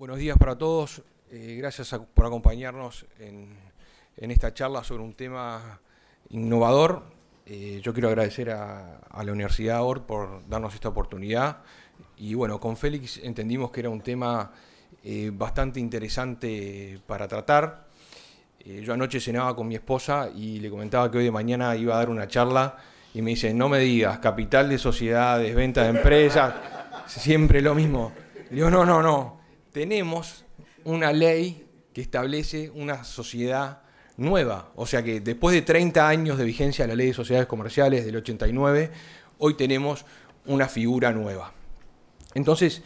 Buenos días para todos. Eh, gracias por acompañarnos en, esta charla sobre un tema innovador. Eh, yo quiero agradecer a, la Universidad Ort por darnos esta oportunidad. Y bueno, con Félix entendimos que era un tema eh, bastante interesante para tratar. yo anoche cenaba con mi esposa y le comentaba que hoy de mañana iba a dar una charla y me dice, no me digas, capital de sociedades, venta de empresas, siempre lo mismo. Le digo, no, no, no tenemos una ley que establece una sociedad nueva. O sea que después de 30 años de vigencia de la ley de sociedades comerciales del 89, hoy tenemos una figura nueva. Entonces,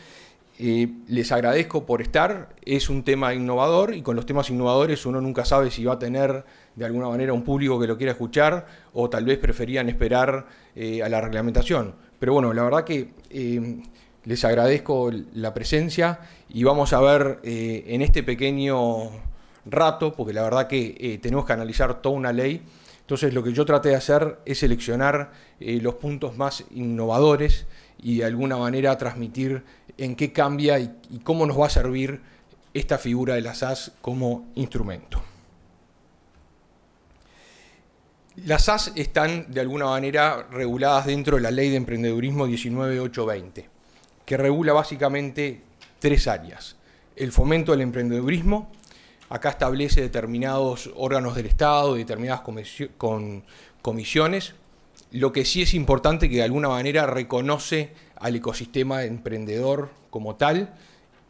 eh, les agradezco por estar. Es un tema innovador y con los temas innovadores uno nunca sabe si va a tener de alguna manera un público que lo quiera escuchar o tal vez preferían esperar eh, a la reglamentación. Pero bueno, la verdad que eh, les agradezco la presencia y vamos a ver eh, en este pequeño rato, porque la verdad que eh, tenemos que analizar toda una ley. Entonces lo que yo traté de hacer es seleccionar eh, los puntos más innovadores y de alguna manera transmitir en qué cambia y, cómo nos va a servir esta figura de las SAS como instrumento. Las SAS están de alguna manera reguladas dentro de la Ley de Emprendedurismo 19820 que regula básicamente tres áreas. El fomento del emprendedurismo, acá establece determinados órganos del Estado, determinadas comisiones, lo que sí es importante que de alguna manera reconoce al ecosistema emprendedor como tal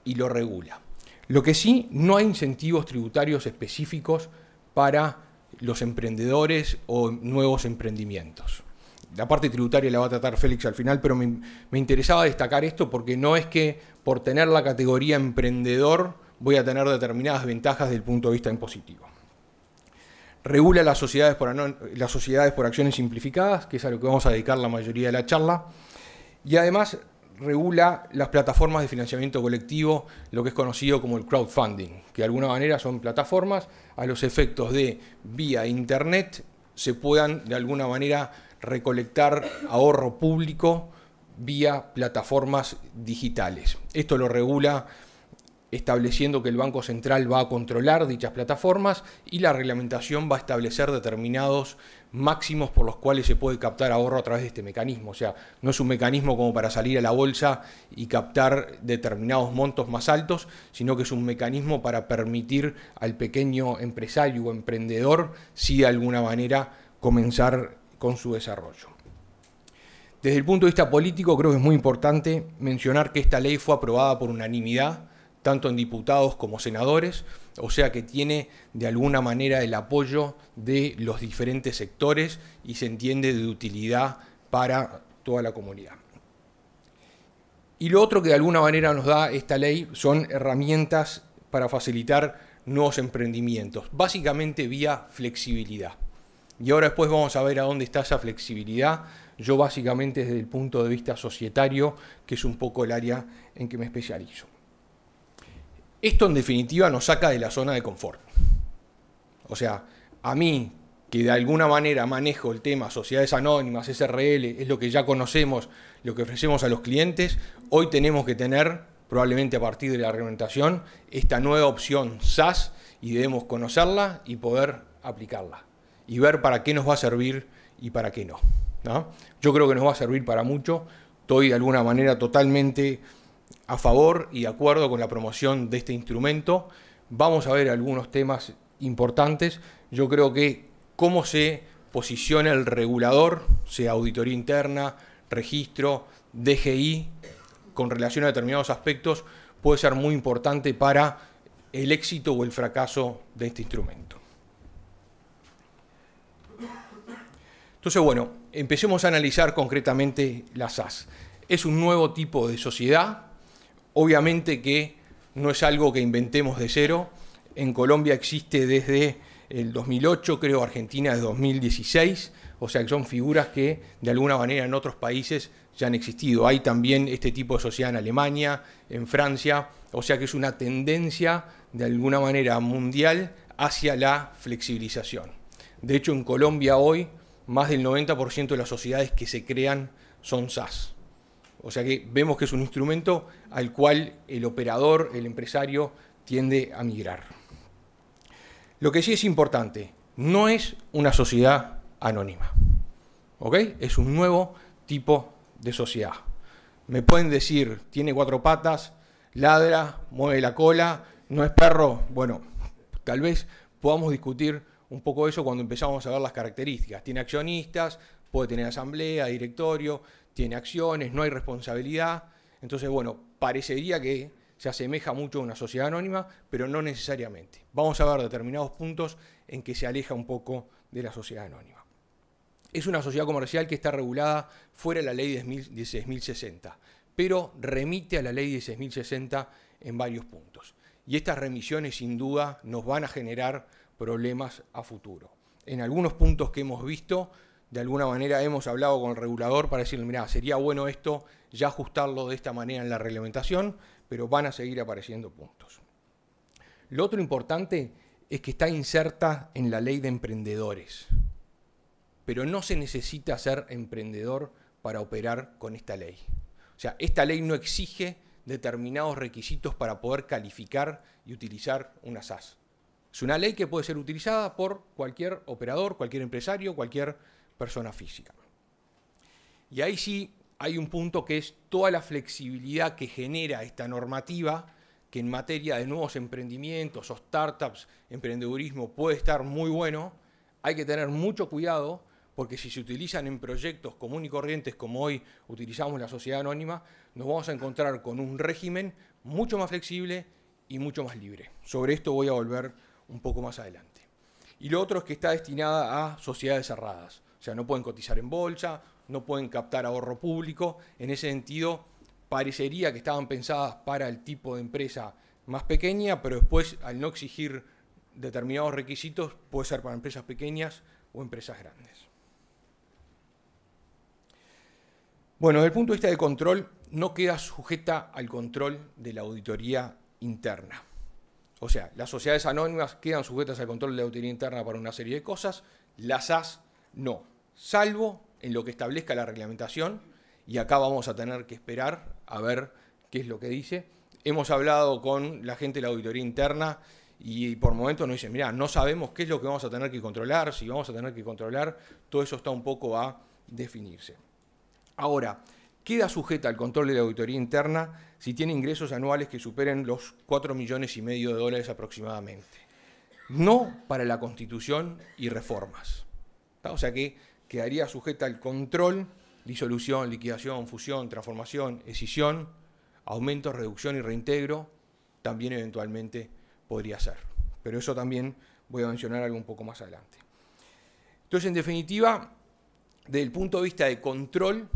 y lo regula. Lo que sí, no hay incentivos tributarios específicos para los emprendedores o nuevos emprendimientos la parte tributaria la va a tratar Félix al final, pero me, interesaba destacar esto porque no es que por tener la categoría emprendedor voy a tener determinadas ventajas desde el punto de vista impositivo. Regula las sociedades por, las sociedades por acciones simplificadas, que es a lo que vamos a dedicar la mayoría de la charla, y además regula las plataformas de financiamiento colectivo, lo que es conocido como el crowdfunding, que de alguna manera son plataformas a los efectos de vía Internet se puedan de alguna manera recolectar ahorro público vía plataformas digitales. Esto lo regula estableciendo que el Banco Central va a controlar dichas plataformas y la reglamentación va a establecer determinados máximos por los cuales se puede captar ahorro a través de este mecanismo. O sea, no es un mecanismo como para salir a la bolsa y captar determinados montos más altos, sino que es un mecanismo para permitir al pequeño empresario o emprendedor, si de alguna manera, comenzar con su desarrollo. Desde el punto de vista político creo que es muy importante mencionar que esta ley fue aprobada por unanimidad, tanto en diputados como senadores, o sea que tiene de alguna manera el apoyo de los diferentes sectores y se entiende de utilidad para toda la comunidad. Y lo otro que de alguna manera nos da esta ley son herramientas para facilitar nuevos emprendimientos, básicamente vía flexibilidad. Y ahora después vamos a ver a dónde está esa flexibilidad. Yo básicamente desde el punto de vista societario, que es un poco el área en que me especializo. Esto en definitiva nos saca de la zona de confort. O sea, a mí que de alguna manera manejo el tema sociedades anónimas, SRL, es lo que ya conocemos, lo que ofrecemos a los clientes, hoy tenemos que tener, probablemente a partir de la reglamentación, esta nueva opción SaaS y debemos conocerla y poder aplicarla y ver para qué nos va a servir y para qué no. Yo creo que nos va a servir para mucho. Estoy de alguna manera totalmente a favor y de acuerdo con la promoción de este instrumento. Vamos a ver algunos temas importantes. Yo creo que cómo se posiciona el regulador, sea auditoría interna, registro, DGI, con relación a determinados aspectos, puede ser muy importante para el éxito o el fracaso de este instrumento. Entonces, bueno, empecemos a analizar concretamente la SAS. Es un nuevo tipo de sociedad, obviamente que no es algo que inventemos de cero. En Colombia existe desde el 2008, creo Argentina de 2016, o sea que son figuras que de alguna manera en otros países ya han existido. Hay también este tipo de sociedad en Alemania, en Francia, o sea que es una tendencia de alguna manera mundial hacia la flexibilización. De hecho, en Colombia hoy más del 90% de las sociedades que se crean son SaaS. O sea que vemos que es un instrumento al cual el operador, el empresario, tiende a migrar. Lo que sí es importante, no es una sociedad anónima. ¿Ok? Es un nuevo tipo de sociedad. Me pueden decir, tiene cuatro patas, ladra, mueve la cola, no es perro. Bueno, tal vez podamos discutir un poco eso cuando empezamos a ver las características. Tiene accionistas, puede tener asamblea, directorio, tiene acciones, no hay responsabilidad. Entonces, bueno, parecería que se asemeja mucho a una sociedad anónima, pero no necesariamente. Vamos a ver determinados puntos en que se aleja un poco de la sociedad anónima. Es una sociedad comercial que está regulada fuera de la ley de 16.060, pero remite a la ley de 16.060 en varios puntos. Y estas remisiones sin duda nos van a generar problemas a futuro. En algunos puntos que hemos visto, de alguna manera hemos hablado con el regulador para decirle, mira, sería bueno esto, ya ajustarlo de esta manera en la reglamentación, pero van a seguir apareciendo puntos. Lo otro importante es que está inserta en la ley de emprendedores, pero no se necesita ser emprendedor para operar con esta ley. O sea, esta ley no exige determinados requisitos para poder calificar y utilizar una SAS. Es una ley que puede ser utilizada por cualquier operador, cualquier empresario, cualquier persona física. Y ahí sí hay un punto que es toda la flexibilidad que genera esta normativa, que en materia de nuevos emprendimientos o startups, emprendedurismo puede estar muy bueno. Hay que tener mucho cuidado porque si se utilizan en proyectos comunes y corrientes como hoy utilizamos la sociedad anónima, nos vamos a encontrar con un régimen mucho más flexible y mucho más libre. Sobre esto voy a volver un poco más adelante. Y lo otro es que está destinada a sociedades cerradas, o sea, no pueden cotizar en bolsa, no pueden captar ahorro público, en ese sentido parecería que estaban pensadas para el tipo de empresa más pequeña, pero después al no exigir determinados requisitos puede ser para empresas pequeñas o empresas grandes. Bueno, desde el punto de vista de control, no queda sujeta al control de la auditoría interna. O sea, las sociedades anónimas quedan sujetas al control de la auditoría interna para una serie de cosas, las AS no, salvo en lo que establezca la reglamentación, y acá vamos a tener que esperar a ver qué es lo que dice. Hemos hablado con la gente de la auditoría interna y por momentos nos dicen, mira, no sabemos qué es lo que vamos a tener que controlar, si vamos a tener que controlar, todo eso está un poco a definirse. Ahora, queda sujeta al control de la auditoría interna si tiene ingresos anuales que superen los 4 millones y medio de dólares aproximadamente. No para la constitución y reformas. O sea que quedaría sujeta al control, disolución, liquidación, fusión, transformación, escisión, aumento, reducción y reintegro, también eventualmente podría ser. Pero eso también voy a mencionar algo un poco más adelante. Entonces, en definitiva, desde el punto de vista de control,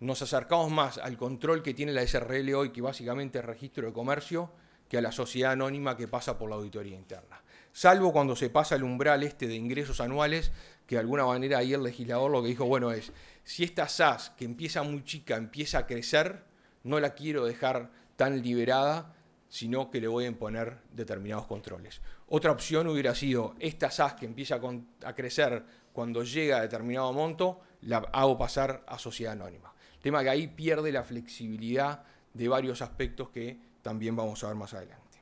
nos acercamos más al control que tiene la SRL hoy, que básicamente es registro de comercio, que a la sociedad anónima que pasa por la auditoría interna. Salvo cuando se pasa el umbral este de ingresos anuales, que de alguna manera ahí el legislador lo que dijo, bueno, es, si esta SAS, que empieza muy chica, empieza a crecer, no la quiero dejar tan liberada, sino que le voy a imponer determinados controles. Otra opción hubiera sido esta SAS que empieza a crecer cuando llega a determinado monto, la hago pasar a sociedad anónima. Tema que ahí pierde la flexibilidad de varios aspectos que también vamos a ver más adelante.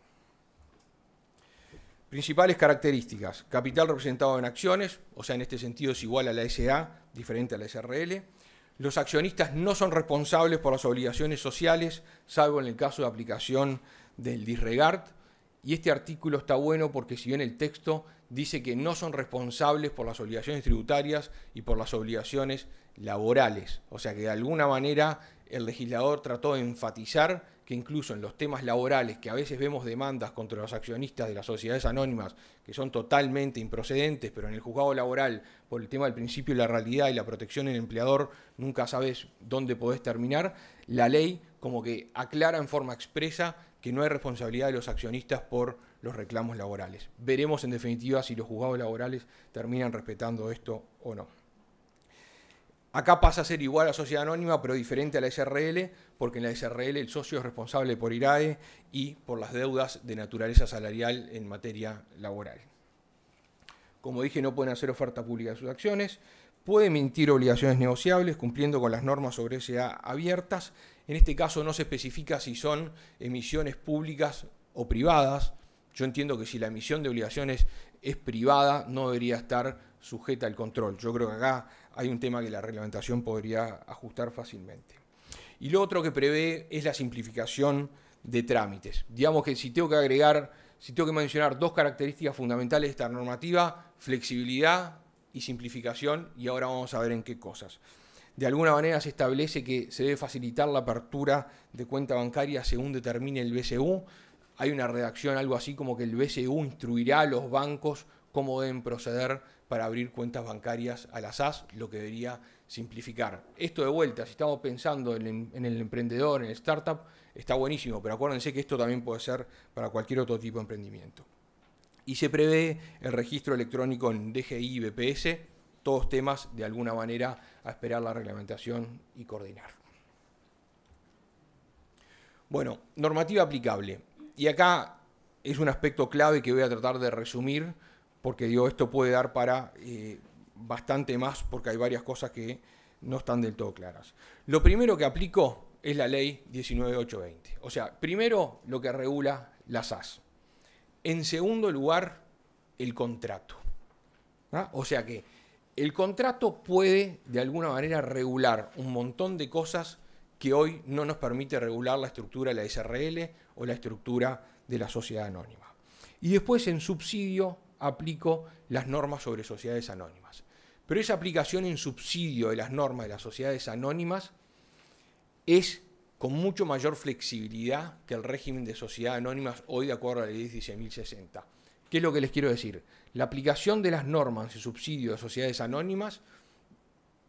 Principales características. Capital representado en acciones, o sea, en este sentido es igual a la SA, diferente a la SRL. Los accionistas no son responsables por las obligaciones sociales, salvo en el caso de aplicación del disregard. Y este artículo está bueno porque si bien el texto dice que no son responsables por las obligaciones tributarias y por las obligaciones laborales. O sea que de alguna manera el legislador trató de enfatizar que incluso en los temas laborales, que a veces vemos demandas contra los accionistas de las sociedades anónimas, que son totalmente improcedentes, pero en el juzgado laboral, por el tema del principio de la realidad y la protección del empleador, nunca sabes dónde podés terminar, la ley como que aclara en forma expresa que no hay responsabilidad de los accionistas por los reclamos laborales. Veremos en definitiva si los juzgados laborales terminan respetando esto o no. Acá pasa a ser igual a sociedad anónima, pero diferente a la SRL, porque en la SRL el socio es responsable por IRAE y por las deudas de naturaleza salarial en materia laboral. Como dije, no pueden hacer oferta pública de sus acciones, pueden emitir obligaciones negociables cumpliendo con las normas sobre SA abiertas. En este caso no se especifica si son emisiones públicas o privadas. Yo entiendo que si la emisión de obligaciones es privada, no debería estar sujeta al control. Yo creo que acá hay un tema que la reglamentación podría ajustar fácilmente. Y lo otro que prevé es la simplificación de trámites. Digamos que si tengo que agregar, si tengo que mencionar dos características fundamentales de esta normativa, flexibilidad y simplificación, y ahora vamos a ver en qué cosas. De alguna manera se establece que se debe facilitar la apertura de cuenta bancaria según determine el BCU. Hay una redacción algo así como que el BCU instruirá a los bancos cómo deben proceder para abrir cuentas bancarias a las SAS, lo que debería simplificar. Esto de vuelta, si estamos pensando en, en el emprendedor, en el startup, está buenísimo, pero acuérdense que esto también puede ser para cualquier otro tipo de emprendimiento. Y se prevé el registro electrónico en DGI y BPS, todos temas de alguna manera a esperar la reglamentación y coordinar. Bueno, normativa aplicable. Y acá es un aspecto clave que voy a tratar de resumir porque digo, esto puede dar para eh, bastante más, porque hay varias cosas que no están del todo claras. Lo primero que aplico es la ley 19820. O sea, primero lo que regula la SAS. En segundo lugar, el contrato. ¿Ah? O sea que el contrato puede de alguna manera regular un montón de cosas que hoy no nos permite regular la estructura de la SRL o la estructura de la sociedad anónima. Y después en subsidio aplico las normas sobre sociedades anónimas. Pero esa aplicación en subsidio de las normas de las sociedades anónimas es con mucho mayor flexibilidad que el régimen de sociedades anónimas hoy de acuerdo a la ley 16.060. ¿Qué es lo que les quiero decir? La aplicación de las normas en subsidio de sociedades anónimas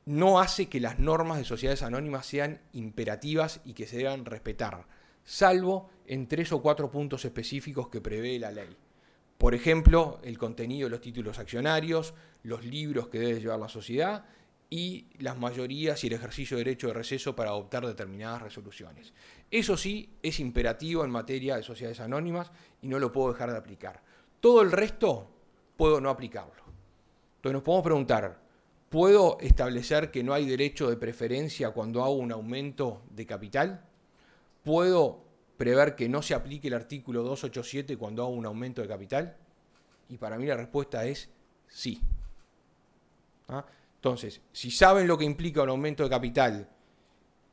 no hace que las normas de sociedades anónimas sean imperativas y que se deban respetar, salvo en tres o cuatro puntos específicos que prevé la ley. Por ejemplo, el contenido de los títulos accionarios, los libros que debe llevar la sociedad y las mayorías y el ejercicio de derecho de receso para adoptar determinadas resoluciones. Eso sí es imperativo en materia de sociedades anónimas y no lo puedo dejar de aplicar. Todo el resto puedo no aplicarlo. Entonces nos podemos preguntar, ¿puedo establecer que no hay derecho de preferencia cuando hago un aumento de capital? ¿Puedo prever que no se aplique el artículo 287 cuando hago un aumento de capital? Y para mí la respuesta es sí. ¿Ah? Entonces, si saben lo que implica un aumento de capital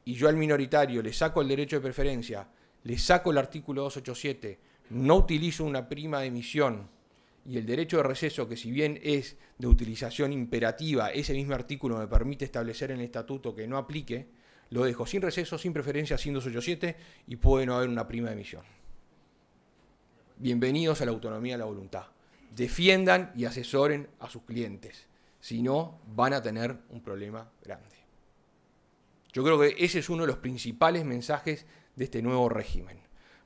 y yo al minoritario le saco el derecho de preferencia, le saco el artículo 287, no utilizo una prima de emisión y el derecho de receso, que si bien es de utilización imperativa, ese mismo artículo me permite establecer en el estatuto que no aplique, lo dejo sin receso, sin preferencia, sin 287 y puede no haber una prima de emisión. Bienvenidos a la autonomía de la voluntad. Defiendan y asesoren a sus clientes. Si no, van a tener un problema grande. Yo creo que ese es uno de los principales mensajes de este nuevo régimen.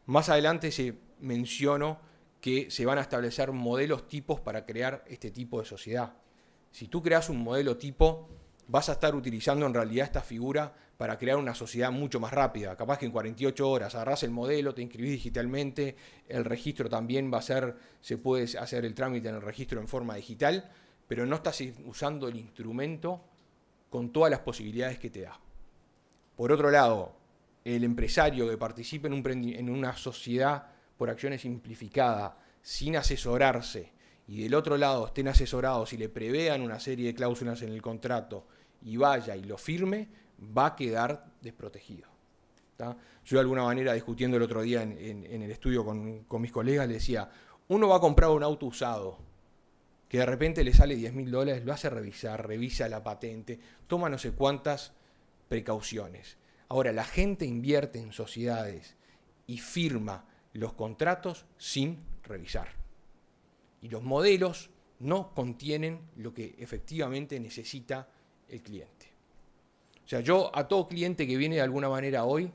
Más adelante se mencionó que se van a establecer modelos tipos para crear este tipo de sociedad. Si tú creas un modelo tipo, vas a estar utilizando en realidad esta figura para crear una sociedad mucho más rápida. Capaz que en 48 horas agarrás el modelo, te inscribís digitalmente, el registro también va a ser, se puede hacer el trámite en el registro en forma digital, pero no estás usando el instrumento con todas las posibilidades que te da. Por otro lado, el empresario que participe en, en una sociedad por acciones simplificadas, sin asesorarse, y del otro lado estén asesorados y le prevean una serie de cláusulas en el contrato, y vaya y lo firme, va a quedar desprotegido. Yo de alguna manera, discutiendo el otro día en, el estudio con, mis colegas, le decía, uno va a comprar un auto usado, que de repente le sale 10 mil dólares, lo hace revisar, revisa la patente, toma no sé cuántas precauciones. Ahora, la gente invierte en sociedades y firma los contratos sin revisar. Y los modelos no contienen lo que efectivamente necesita el cliente. O sea, yo a todo cliente que viene de alguna manera hoy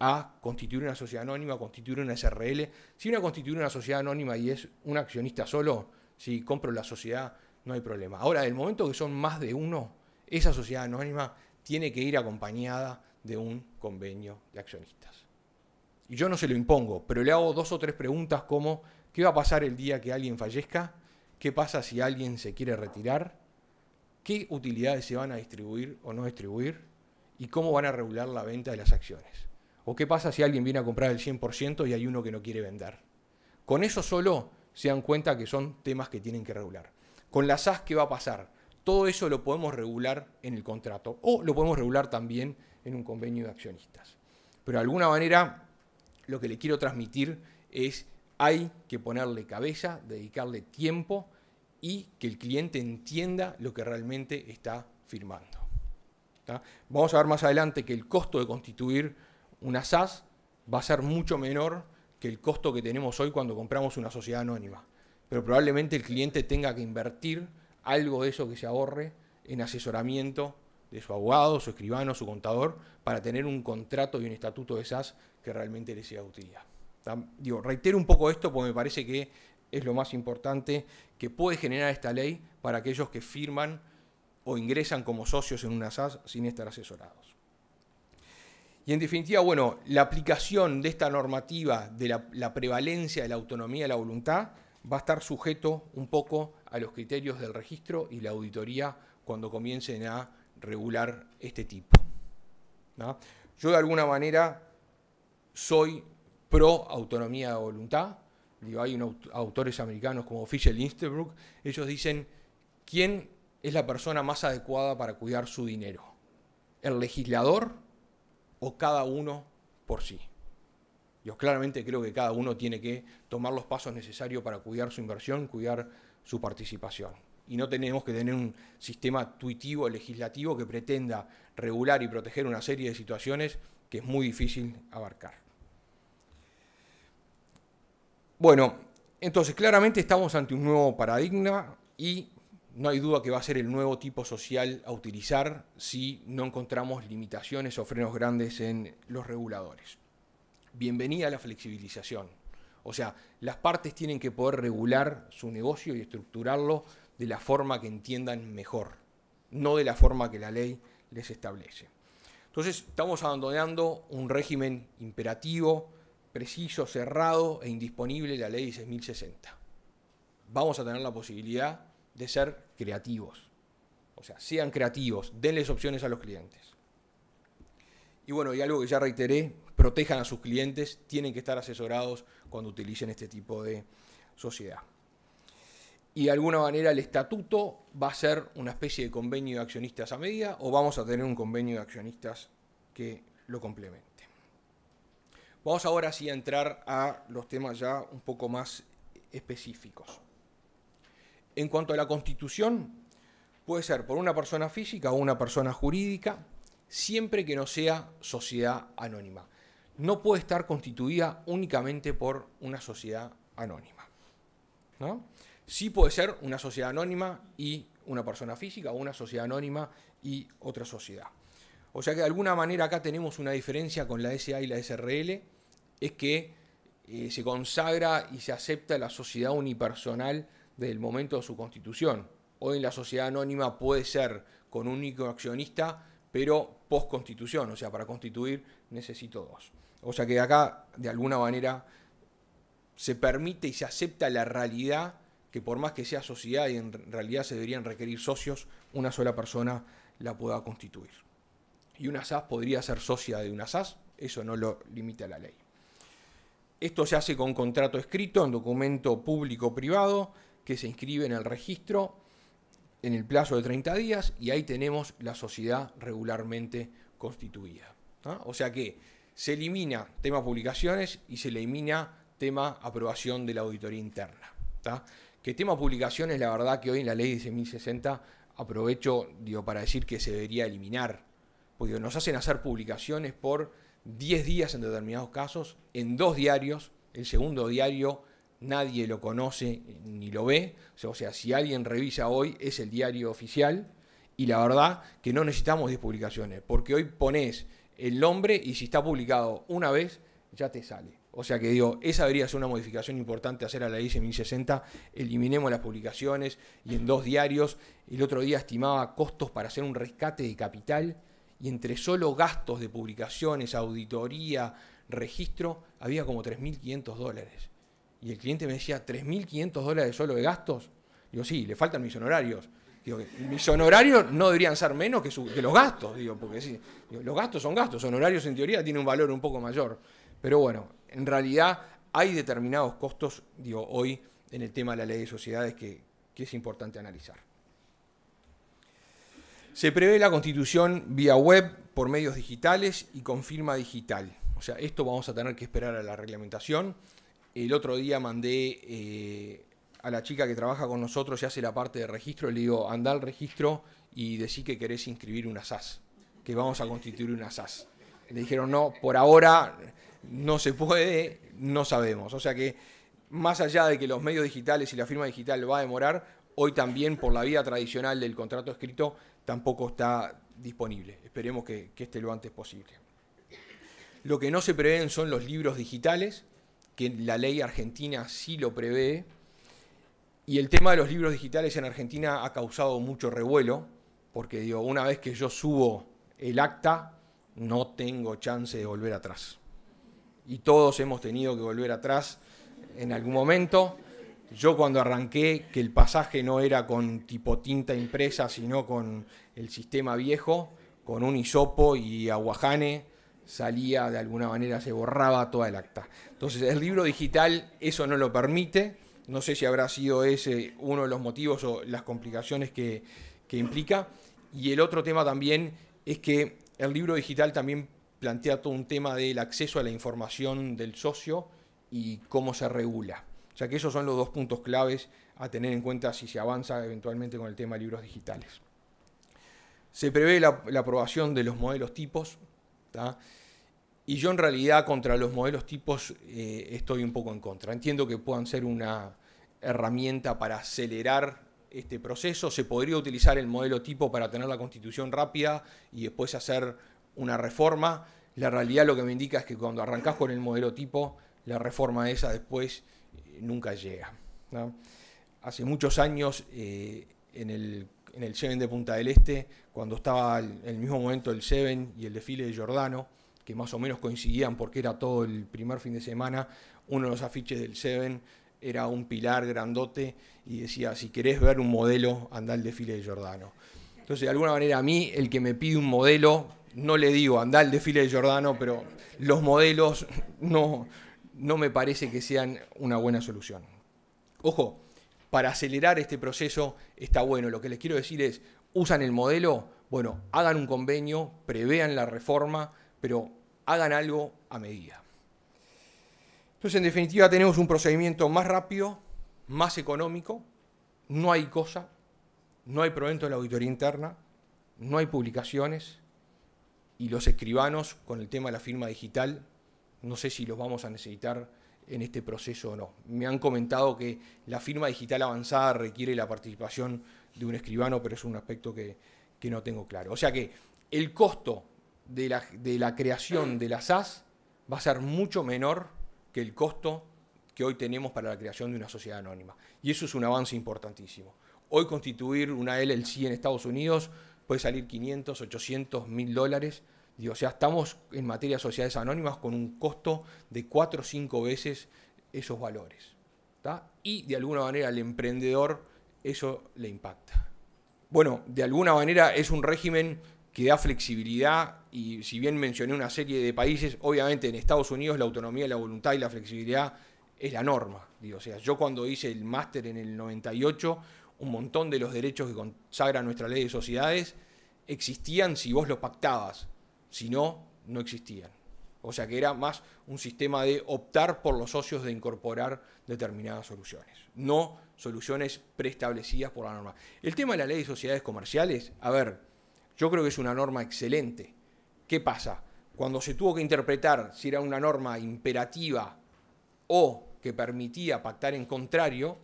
a constituir una sociedad anónima, a constituir una SRL, si uno constituye una sociedad anónima y es un accionista solo, si compro la sociedad, no hay problema. Ahora, del momento que son más de uno, esa sociedad anónima tiene que ir acompañada de un convenio de accionistas. Y yo no se lo impongo, pero le hago dos o tres preguntas como, ¿qué va a pasar el día que alguien fallezca? ¿Qué pasa si alguien se quiere retirar? qué utilidades se van a distribuir o no distribuir y cómo van a regular la venta de las acciones. O qué pasa si alguien viene a comprar el 100% y hay uno que no quiere vender. Con eso solo se dan cuenta que son temas que tienen que regular. Con la SAS, ¿qué va a pasar? Todo eso lo podemos regular en el contrato o lo podemos regular también en un convenio de accionistas. Pero de alguna manera lo que le quiero transmitir es hay que ponerle cabeza, dedicarle tiempo y que el cliente entienda lo que realmente está firmando. Vamos a ver más adelante que el costo de constituir una SAS va a ser mucho menor que el costo que tenemos hoy cuando compramos una sociedad anónima. Pero probablemente el cliente tenga que invertir algo de eso que se ahorre en asesoramiento de su abogado, su escribano, su contador, para tener un contrato y un estatuto de SAS que realmente le sea de utilidad. Digo, reitero un poco esto porque me parece que es lo más importante que puede generar esta ley para aquellos que firman o ingresan como socios en una SAS sin estar asesorados. Y en definitiva, bueno, la aplicación de esta normativa de la, prevalencia de la autonomía de la voluntad va a estar sujeto un poco a los criterios del registro y la auditoría cuando comiencen a regular este tipo. Yo de alguna manera soy pro autonomía de voluntad, hay unos autores americanos como Fischel Instebrook, ellos dicen, ¿quién es la persona más adecuada para cuidar su dinero? ¿El legislador o cada uno por sí? Yo claramente creo que cada uno tiene que tomar los pasos necesarios para cuidar su inversión, cuidar su participación. Y no tenemos que tener un sistema tuitivo legislativo que pretenda regular y proteger una serie de situaciones que es muy difícil abarcar. Bueno, entonces claramente estamos ante un nuevo paradigma y no hay duda que va a ser el nuevo tipo social a utilizar si no encontramos limitaciones o frenos grandes en los reguladores. Bienvenida a la flexibilización. O sea, las partes tienen que poder regular su negocio y estructurarlo de la forma que entiendan mejor, no de la forma que la ley les establece. Entonces, estamos abandonando un régimen imperativo, preciso, cerrado e indisponible la ley 6060. Vamos a tener la posibilidad de ser creativos. O sea, sean creativos, denles opciones a los clientes. Y bueno, y algo que ya reiteré, protejan a sus clientes, tienen que estar asesorados cuando utilicen este tipo de sociedad. Y de alguna manera el estatuto va a ser una especie de convenio de accionistas a medida o vamos a tener un convenio de accionistas que lo complemente. Vamos ahora sí a entrar a los temas ya un poco más específicos. En cuanto a la constitución, puede ser por una persona física o una persona jurídica, siempre que no sea sociedad anónima. No puede estar constituida únicamente por una sociedad anónima. Sí puede ser una sociedad anónima y una persona física o una sociedad anónima y otra sociedad. O sea que de alguna manera acá tenemos una diferencia con la SA y la SRL es que eh, se consagra y se acepta la sociedad unipersonal desde el momento de su constitución. Hoy en la sociedad anónima puede ser con un único accionista, pero post constitución, o sea, para constituir necesito dos. O sea que acá, de alguna manera, se permite y se acepta la realidad que por más que sea sociedad y en realidad se deberían requerir socios, una sola persona la pueda constituir. Y una SAS podría ser socia de una SAS, eso no lo limita la ley. Esto se hace con contrato escrito en documento público-privado que se inscribe en el registro en el plazo de 30 días y ahí tenemos la sociedad regularmente constituida. O sea que se elimina tema publicaciones y se elimina tema aprobación de la auditoría interna. Que tema publicaciones, la verdad que hoy en la ley 10.060 aprovecho digo, para decir que se debería eliminar, porque nos hacen hacer publicaciones por 10 días en determinados casos, en dos diarios, el segundo diario nadie lo conoce ni lo ve, o sea, si alguien revisa hoy es el diario oficial y la verdad que no necesitamos 10 publicaciones, porque hoy pones el nombre y si está publicado una vez ya te sale. O sea que digo, esa debería ser una modificación importante hacer a la ley 1060. Eliminemos las publicaciones y en dos diarios. El otro día estimaba costos para hacer un rescate de capital y entre solo gastos de publicaciones, auditoría, registro, había como 3.500 dólares. Y el cliente me decía, ¿3.500 dólares solo de gastos? Digo, sí, le faltan mis honorarios. Digo, mis honorarios no deberían ser menos que, los gastos, digo, porque sí, los gastos son gastos, honorarios en teoría tienen un valor un poco mayor. Pero bueno, en realidad hay determinados costos, digo, hoy en el tema de la ley de sociedades que es importante analizar. Se prevé la constitución vía web por medios digitales y con firma digital. O sea, esto vamos a tener que esperar a la reglamentación. El otro día mandé eh, a la chica que trabaja con nosotros y hace la parte de registro, le digo, anda al registro y decí que querés inscribir una SAS, que vamos a constituir una SAS. Le dijeron, no, por ahora no se puede, no sabemos. O sea que más allá de que los medios digitales y la firma digital va a demorar, hoy también por la vía tradicional del contrato escrito tampoco está disponible. Esperemos que, esté lo antes posible. Lo que no se prevén son los libros digitales, que la ley argentina sí lo prevé. Y el tema de los libros digitales en Argentina ha causado mucho revuelo, porque digo, una vez que yo subo el acta, no tengo chance de volver atrás. Y todos hemos tenido que volver atrás en algún momento yo cuando arranqué, que el pasaje no era con tipo tinta impresa, sino con el sistema viejo, con un hisopo y aguajane, salía de alguna manera, se borraba toda el acta. Entonces el libro digital eso no lo permite, no sé si habrá sido ese uno de los motivos o las complicaciones que, que implica. Y el otro tema también es que el libro digital también plantea todo un tema del acceso a la información del socio y cómo se regula. O que esos son los dos puntos claves a tener en cuenta si se avanza eventualmente con el tema de libros digitales. Se prevé la, aprobación de los modelos tipos. Y yo en realidad contra los modelos tipos eh, estoy un poco en contra. Entiendo que puedan ser una herramienta para acelerar este proceso. Se podría utilizar el modelo tipo para tener la constitución rápida y después hacer una reforma. La realidad lo que me indica es que cuando arrancás con el modelo tipo, la reforma esa después nunca llega. Hace muchos años, eh, en, el, en el Seven de Punta del Este, cuando estaba en el mismo momento el Seven y el desfile de Giordano, que más o menos coincidían porque era todo el primer fin de semana, uno de los afiches del Seven era un pilar grandote y decía, si querés ver un modelo, anda al desfile de Giordano. Entonces, de alguna manera, a mí, el que me pide un modelo, no le digo, anda al desfile de Giordano, pero los modelos no, no me parece que sean una buena solución. Ojo, para acelerar este proceso está bueno. Lo que les quiero decir es, usan el modelo, bueno, hagan un convenio, prevean la reforma, pero hagan algo a medida. Entonces, en definitiva, tenemos un procedimiento más rápido, más económico, no hay cosa, no hay provento de la auditoría interna, no hay publicaciones y los escribanos con el tema de la firma digital no sé si los vamos a necesitar en este proceso o no. Me han comentado que la firma digital avanzada requiere la participación de un escribano, pero es un aspecto que, no tengo claro. O sea que el costo de la, creación de la SAS va a ser mucho menor que el costo que hoy tenemos para la creación de una sociedad anónima. Y eso es un avance importantísimo. Hoy constituir una LLC en Estados Unidos puede salir 500, 800, mil dólares Digo, sea, estamos en materia de sociedades anónimas con un costo de 4 o 5 veces esos valores. Y de alguna manera al emprendedor eso le impacta. Bueno, de alguna manera es un régimen que da flexibilidad y si bien mencioné una serie de países, obviamente en Estados Unidos la autonomía, la voluntad y la flexibilidad es la norma. o sea, yo cuando hice el máster en el 98, un montón de los derechos que consagra nuestra ley de sociedades existían si vos los pactabas. Si no, no existían. O sea que era más un sistema de optar por los socios de incorporar determinadas soluciones, no soluciones preestablecidas por la norma. El tema de la ley de sociedades comerciales, a ver, yo creo que es una norma excelente. ¿Qué pasa? Cuando se tuvo que interpretar si era una norma imperativa o que permitía pactar en contrario,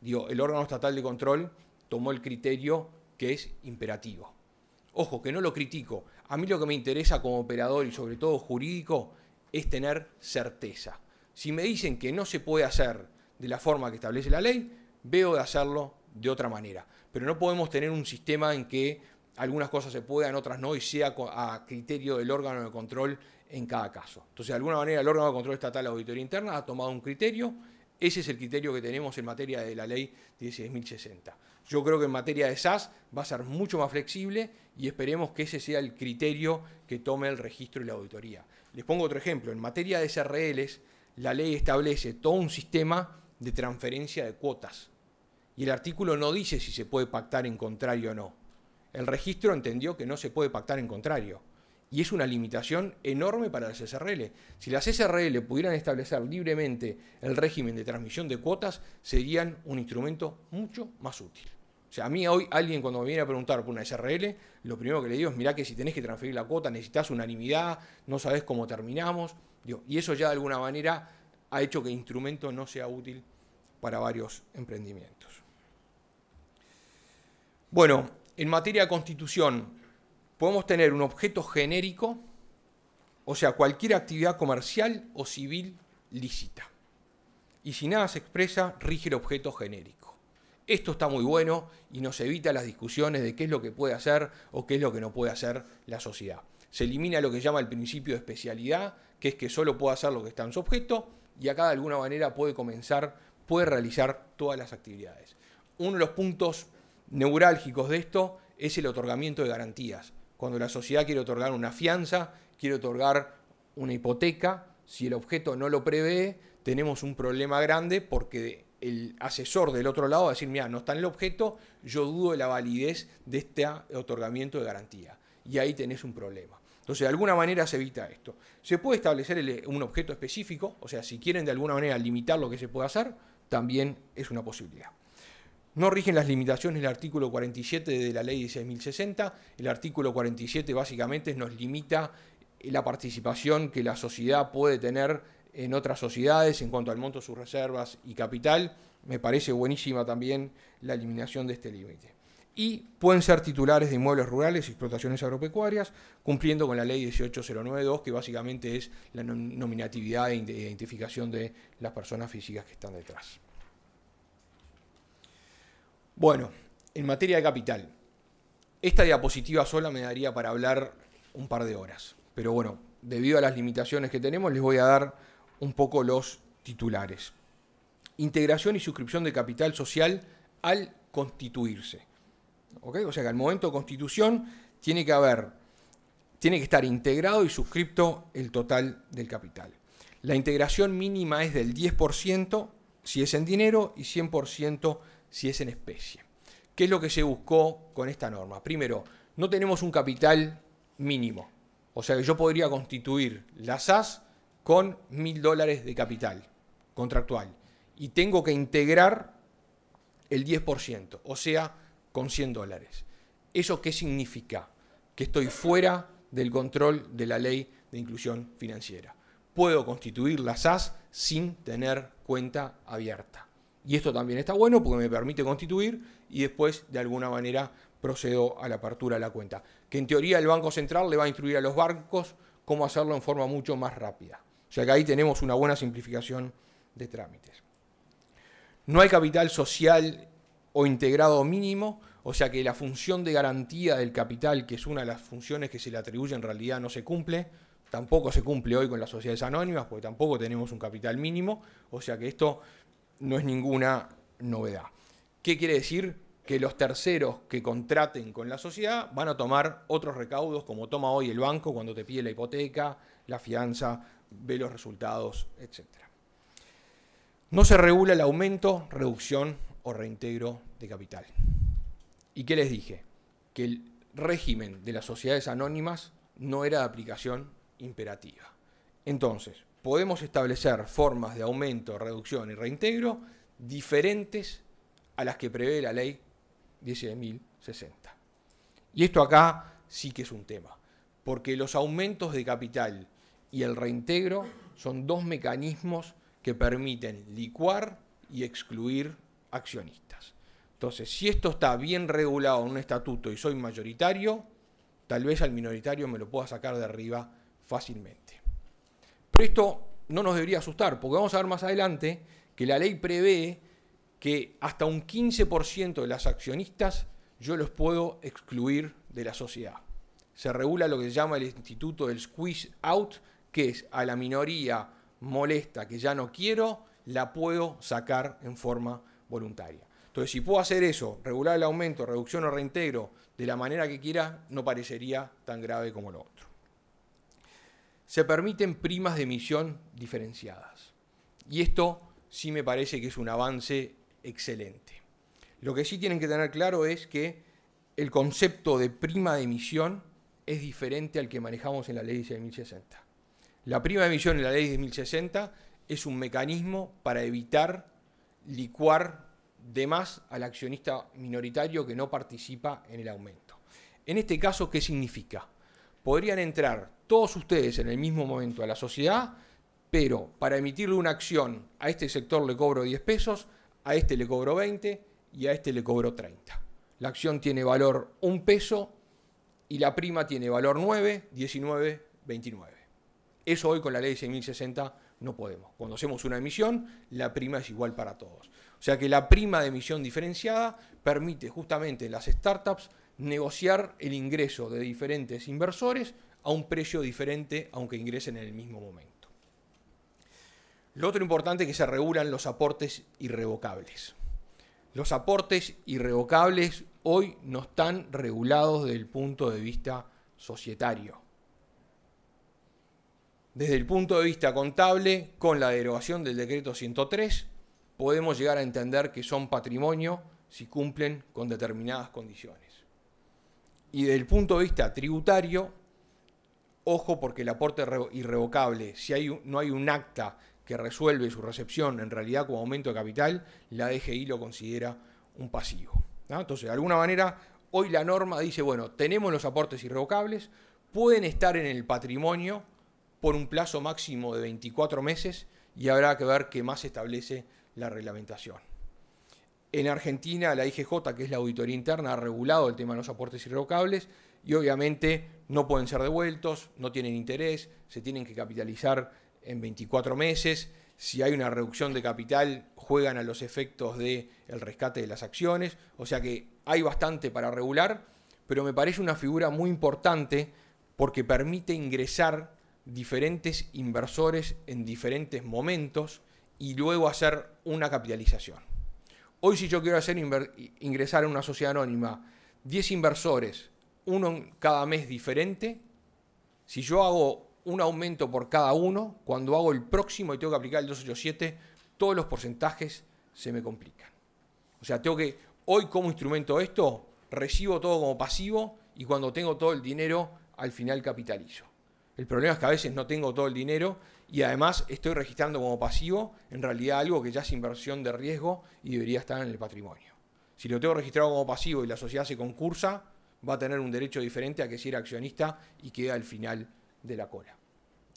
digo, el órgano estatal de control tomó el criterio que es imperativo. Ojo, que no lo critico, a mí lo que me interesa como operador y sobre todo jurídico es tener certeza. Si me dicen que no se puede hacer de la forma que establece la ley, veo de hacerlo de otra manera. Pero no podemos tener un sistema en que algunas cosas se puedan, otras no, y sea a criterio del órgano de control en cada caso. Entonces, de alguna manera, el órgano de control estatal de auditoría interna ha tomado un criterio, ese es el criterio que tenemos en materia de la ley 16.060. Yo creo que en materia de SAS va a ser mucho más flexible y esperemos que ese sea el criterio que tome el registro y la auditoría. Les pongo otro ejemplo. En materia de SRLs, la ley establece todo un sistema de transferencia de cuotas. Y el artículo no dice si se puede pactar en contrario o no. El registro entendió que no se puede pactar en contrario. Y es una limitación enorme para las SRL. Si las SRL pudieran establecer libremente el régimen de transmisión de cuotas, serían un instrumento mucho más útil. O sea, a mí hoy alguien cuando me viene a preguntar por una SRL, lo primero que le digo es, mirá que si tenés que transferir la cuota, necesitas unanimidad, no sabés cómo terminamos. y eso ya de alguna manera ha hecho que el instrumento no sea útil para varios emprendimientos. Bueno, en materia de constitución, podemos tener un objeto genérico, o sea, cualquier actividad comercial o civil lícita. Y si nada se expresa, rige el objeto genérico esto está muy bueno y nos evita las discusiones de qué es lo que puede hacer o qué es lo que no puede hacer la sociedad. Se elimina lo que llama el principio de especialidad, que es que solo puede hacer lo que está en su objeto y acá de alguna manera puede comenzar, puede realizar todas las actividades. Uno de los puntos neurálgicos de esto es el otorgamiento de garantías. Cuando la sociedad quiere otorgar una fianza, quiere otorgar una hipoteca, si el objeto no lo prevé, tenemos un problema grande porque el asesor del otro lado a decir, mira, no está en el objeto, yo dudo de la validez de este otorgamiento de garantía. Y ahí tenés un problema. Entonces, de alguna manera se evita esto. Se puede establecer un objeto específico, o sea, si quieren de alguna manera limitar lo que se puede hacer, también es una posibilidad. No rigen las limitaciones del artículo 47 de la ley 6060. El artículo 47 básicamente nos limita la participación que la sociedad puede tener en otras sociedades en cuanto al monto de sus reservas y capital. Me parece buenísima también la eliminación de este límite. Y pueden ser titulares de inmuebles rurales y explotaciones agropecuarias, cumpliendo con la ley 18092, que básicamente es la nominatividad e identificación de las personas físicas que están detrás. Bueno, en materia de capital, esta diapositiva sola me daría para hablar un par de horas, pero bueno, debido a las limitaciones que tenemos, les voy a dar un poco los titulares. Integración y suscripción de capital social al constituirse. ¿OK? O sea que al momento de constitución tiene que haber, tiene que estar integrado y suscripto el total del capital. La integración mínima es del 10% si es en dinero y 100% si es en especie. ¿Qué es lo que se buscó con esta norma? Primero, no tenemos un capital mínimo. O sea que yo podría constituir la SAS con mil dólares de capital contractual y tengo que integrar el 10%, o sea, con 100 dólares. ¿Eso qué significa? Que estoy fuera del control de la ley de inclusión financiera. Puedo constituir la SAS sin tener cuenta abierta. Y esto también está bueno porque me permite constituir y después de alguna manera procedo a la apertura de la cuenta. Que en teoría el Banco Central le va a instruir a los bancos cómo hacerlo en forma mucho más rápida. O sea que ahí tenemos una buena simplificación de trámites. No hay capital social o integrado mínimo, o sea que la función de garantía del capital, que es una de las funciones que se le atribuye en realidad, no se cumple. Tampoco se cumple hoy con las sociedades anónimas, porque tampoco tenemos un capital mínimo, o sea que esto no es ninguna novedad. ¿Qué quiere decir? Que los terceros que contraten con la sociedad van a tomar otros recaudos, como toma hoy el banco cuando te pide la hipoteca, la fianza ve los resultados, etc. No se regula el aumento, reducción o reintegro de capital. ¿Y qué les dije? Que el régimen de las sociedades anónimas no era de aplicación imperativa. Entonces, podemos establecer formas de aumento, reducción y reintegro diferentes a las que prevé la ley 17.060. Y esto acá sí que es un tema, porque los aumentos de capital y el reintegro son dos mecanismos que permiten licuar y excluir accionistas. Entonces, si esto está bien regulado en un estatuto y soy mayoritario, tal vez al minoritario me lo pueda sacar de arriba fácilmente. Pero esto no nos debería asustar, porque vamos a ver más adelante que la ley prevé que hasta un 15% de las accionistas yo los puedo excluir de la sociedad. Se regula lo que se llama el instituto del squeeze out, que es a la minoría molesta que ya no quiero, la puedo sacar en forma voluntaria. Entonces, si puedo hacer eso, regular el aumento, reducción o reintegro de la manera que quiera, no parecería tan grave como lo otro. Se permiten primas de emisión diferenciadas. Y esto sí me parece que es un avance excelente. Lo que sí tienen que tener claro es que el concepto de prima de emisión es diferente al que manejamos en la ley 6060. La prima de emisión en la ley de 1060 es un mecanismo para evitar licuar de más al accionista minoritario que no participa en el aumento. En este caso, ¿qué significa? Podrían entrar todos ustedes en el mismo momento a la sociedad, pero para emitirle una acción a este sector le cobro 10 pesos, a este le cobro 20 y a este le cobro 30. La acción tiene valor 1 peso y la prima tiene valor 9, 19, 29. Eso hoy con la ley 6060 no podemos. Cuando hacemos una emisión, la prima es igual para todos. O sea que la prima de emisión diferenciada permite justamente las startups negociar el ingreso de diferentes inversores a un precio diferente, aunque ingresen en el mismo momento. Lo otro importante es que se regulan los aportes irrevocables. Los aportes irrevocables hoy no están regulados desde el punto de vista societario. Desde el punto de vista contable, con la derogación del decreto 103, podemos llegar a entender que son patrimonio si cumplen con determinadas condiciones. Y desde el punto de vista tributario, ojo porque el aporte irrevocable, si hay, no hay un acta que resuelve su recepción en realidad como aumento de capital, la DGI lo considera un pasivo. Entonces, de alguna manera, hoy la norma dice, bueno, tenemos los aportes irrevocables, pueden estar en el patrimonio por un plazo máximo de 24 meses y habrá que ver qué más establece la reglamentación. En Argentina, la IGJ, que es la auditoría interna, ha regulado el tema de los aportes irrevocables y obviamente no pueden ser devueltos, no tienen interés, se tienen que capitalizar en 24 meses. Si hay una reducción de capital, juegan a los efectos del rescate de las acciones. O sea que hay bastante para regular, pero me parece una figura muy importante porque permite ingresar diferentes inversores en diferentes momentos y luego hacer una capitalización. Hoy si yo quiero hacer ingresar a una sociedad anónima 10 inversores, uno cada mes diferente, si yo hago un aumento por cada uno, cuando hago el próximo y tengo que aplicar el 287, todos los porcentajes se me complican. O sea, tengo que, hoy como instrumento esto, recibo todo como pasivo y cuando tengo todo el dinero, al final capitalizo. El problema es que a veces no tengo todo el dinero y además estoy registrando como pasivo en realidad algo que ya es inversión de riesgo y debería estar en el patrimonio. Si lo tengo registrado como pasivo y la sociedad se concursa, va a tener un derecho diferente a que si era accionista y queda al final de la cola.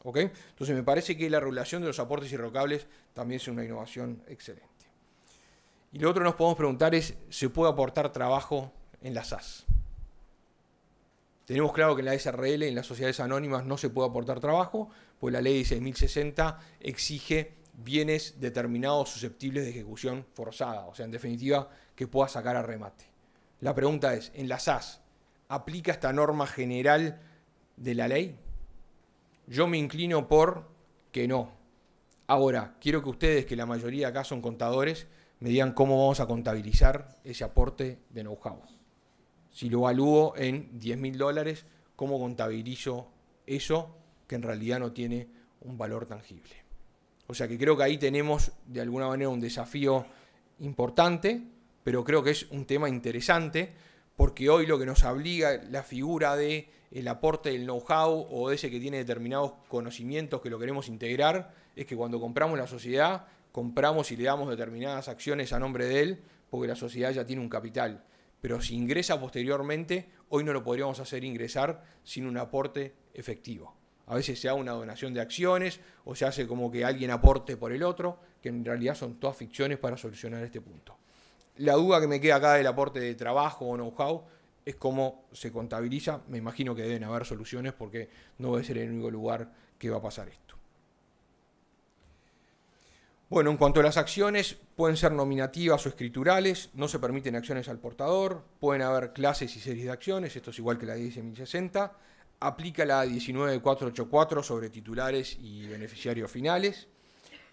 ¿OK? Entonces me parece que la regulación de los aportes irrocables también es una innovación excelente. Y lo otro que nos podemos preguntar es, ¿se puede aportar trabajo en las SAS? Tenemos claro que en la SRL, en las sociedades anónimas, no se puede aportar trabajo, pues la ley 6060 exige bienes determinados susceptibles de ejecución forzada, o sea, en definitiva, que pueda sacar a remate. La pregunta es, en la SAS, ¿aplica esta norma general de la ley? Yo me inclino por que no. Ahora, quiero que ustedes, que la mayoría acá son contadores, me digan cómo vamos a contabilizar ese aporte de know-how si lo evalúo en 10 mil dólares, cómo contabilizo eso que en realidad no tiene un valor tangible. O sea que creo que ahí tenemos de alguna manera un desafío importante, pero creo que es un tema interesante porque hoy lo que nos obliga la figura de el aporte del know-how o ese que tiene determinados conocimientos que lo queremos integrar es que cuando compramos la sociedad compramos y le damos determinadas acciones a nombre de él porque la sociedad ya tiene un capital pero si ingresa posteriormente, hoy no lo podríamos hacer ingresar sin un aporte efectivo. A veces se hace una donación de acciones o se hace como que alguien aporte por el otro, que en realidad son todas ficciones para solucionar este punto. La duda que me queda acá del aporte de trabajo o know-how es cómo se contabiliza. Me imagino que deben haber soluciones porque no a ser el único lugar que va a pasar esto. Bueno, en cuanto a las acciones, pueden ser nominativas o escriturales, no se permiten acciones al portador, pueden haber clases y series de acciones, esto es igual que la 10060, aplica la 19484 sobre titulares y beneficiarios finales,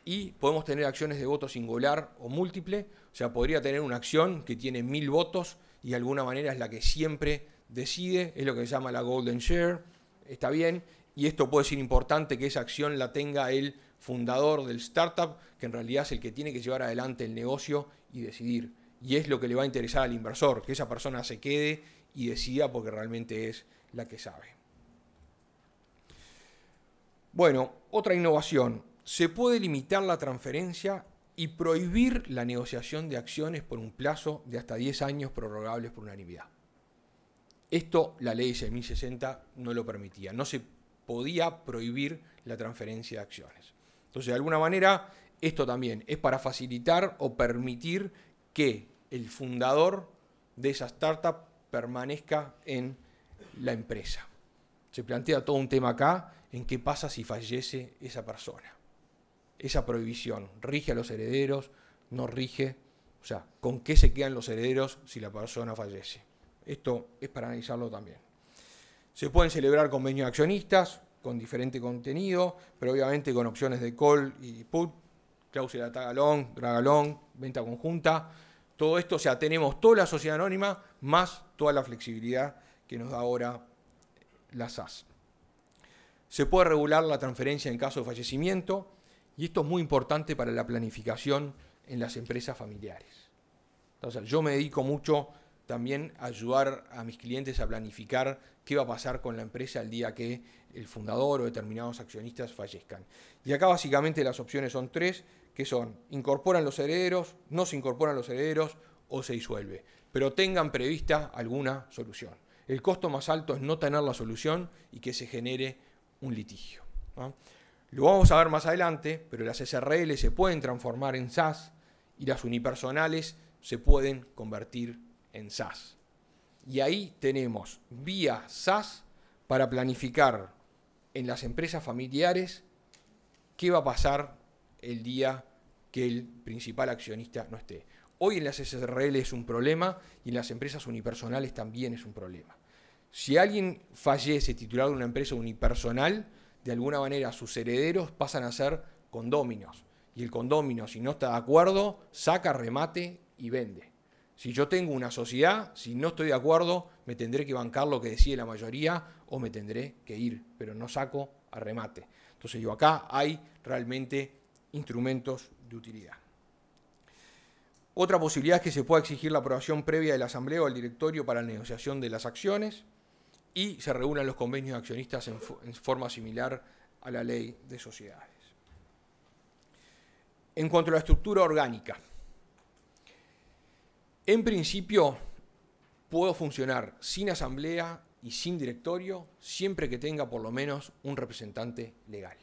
y podemos tener acciones de voto singular o múltiple, o sea, podría tener una acción que tiene mil votos y de alguna manera es la que siempre decide, es lo que se llama la golden share, está bien, y esto puede ser importante que esa acción la tenga él, fundador del startup, que en realidad es el que tiene que llevar adelante el negocio y decidir. Y es lo que le va a interesar al inversor, que esa persona se quede y decida porque realmente es la que sabe. Bueno, otra innovación. Se puede limitar la transferencia y prohibir la negociación de acciones por un plazo de hasta 10 años prorrogables por unanimidad. Esto la ley de 6060 no lo permitía, no se podía prohibir la transferencia de acciones. Entonces, de alguna manera, esto también es para facilitar o permitir que el fundador de esa startup permanezca en la empresa. Se plantea todo un tema acá en qué pasa si fallece esa persona. Esa prohibición rige a los herederos, no rige, o sea, con qué se quedan los herederos si la persona fallece. Esto es para analizarlo también. Se pueden celebrar convenios de accionistas, con diferente contenido, pero obviamente con opciones de call y put, cláusula tagalón, dragalón, venta conjunta. Todo esto, o sea, tenemos toda la sociedad anónima más toda la flexibilidad que nos da ahora la SAS. Se puede regular la transferencia en caso de fallecimiento y esto es muy importante para la planificación en las empresas familiares. Entonces, yo me dedico mucho también a ayudar a mis clientes a planificar qué va a pasar con la empresa el día que el fundador o determinados accionistas fallezcan. Y acá básicamente las opciones son tres, que son incorporan los herederos, no se incorporan los herederos o se disuelve. Pero tengan prevista alguna solución. El costo más alto es no tener la solución y que se genere un litigio. Lo vamos a ver más adelante, pero las SRL se pueden transformar en SAS y las unipersonales se pueden convertir en SAS. Y ahí tenemos vía SAS para planificar en las empresas familiares qué va a pasar el día que el principal accionista no esté. Hoy en las SRL es un problema y en las empresas unipersonales también es un problema. Si alguien fallece titular de una empresa unipersonal, de alguna manera sus herederos pasan a ser condóminos. Y el condómino, si no está de acuerdo, saca remate y vende. Si yo tengo una sociedad, si no estoy de acuerdo, me tendré que bancar lo que decide la mayoría o me tendré que ir, pero no saco a remate. Entonces yo acá hay realmente instrumentos de utilidad. Otra posibilidad es que se pueda exigir la aprobación previa de la Asamblea o del Directorio para la negociación de las acciones y se reúnan los convenios de accionistas en forma similar a la ley de sociedades. En cuanto a la estructura orgánica, en principio, puedo funcionar sin asamblea y sin directorio siempre que tenga por lo menos un representante legal.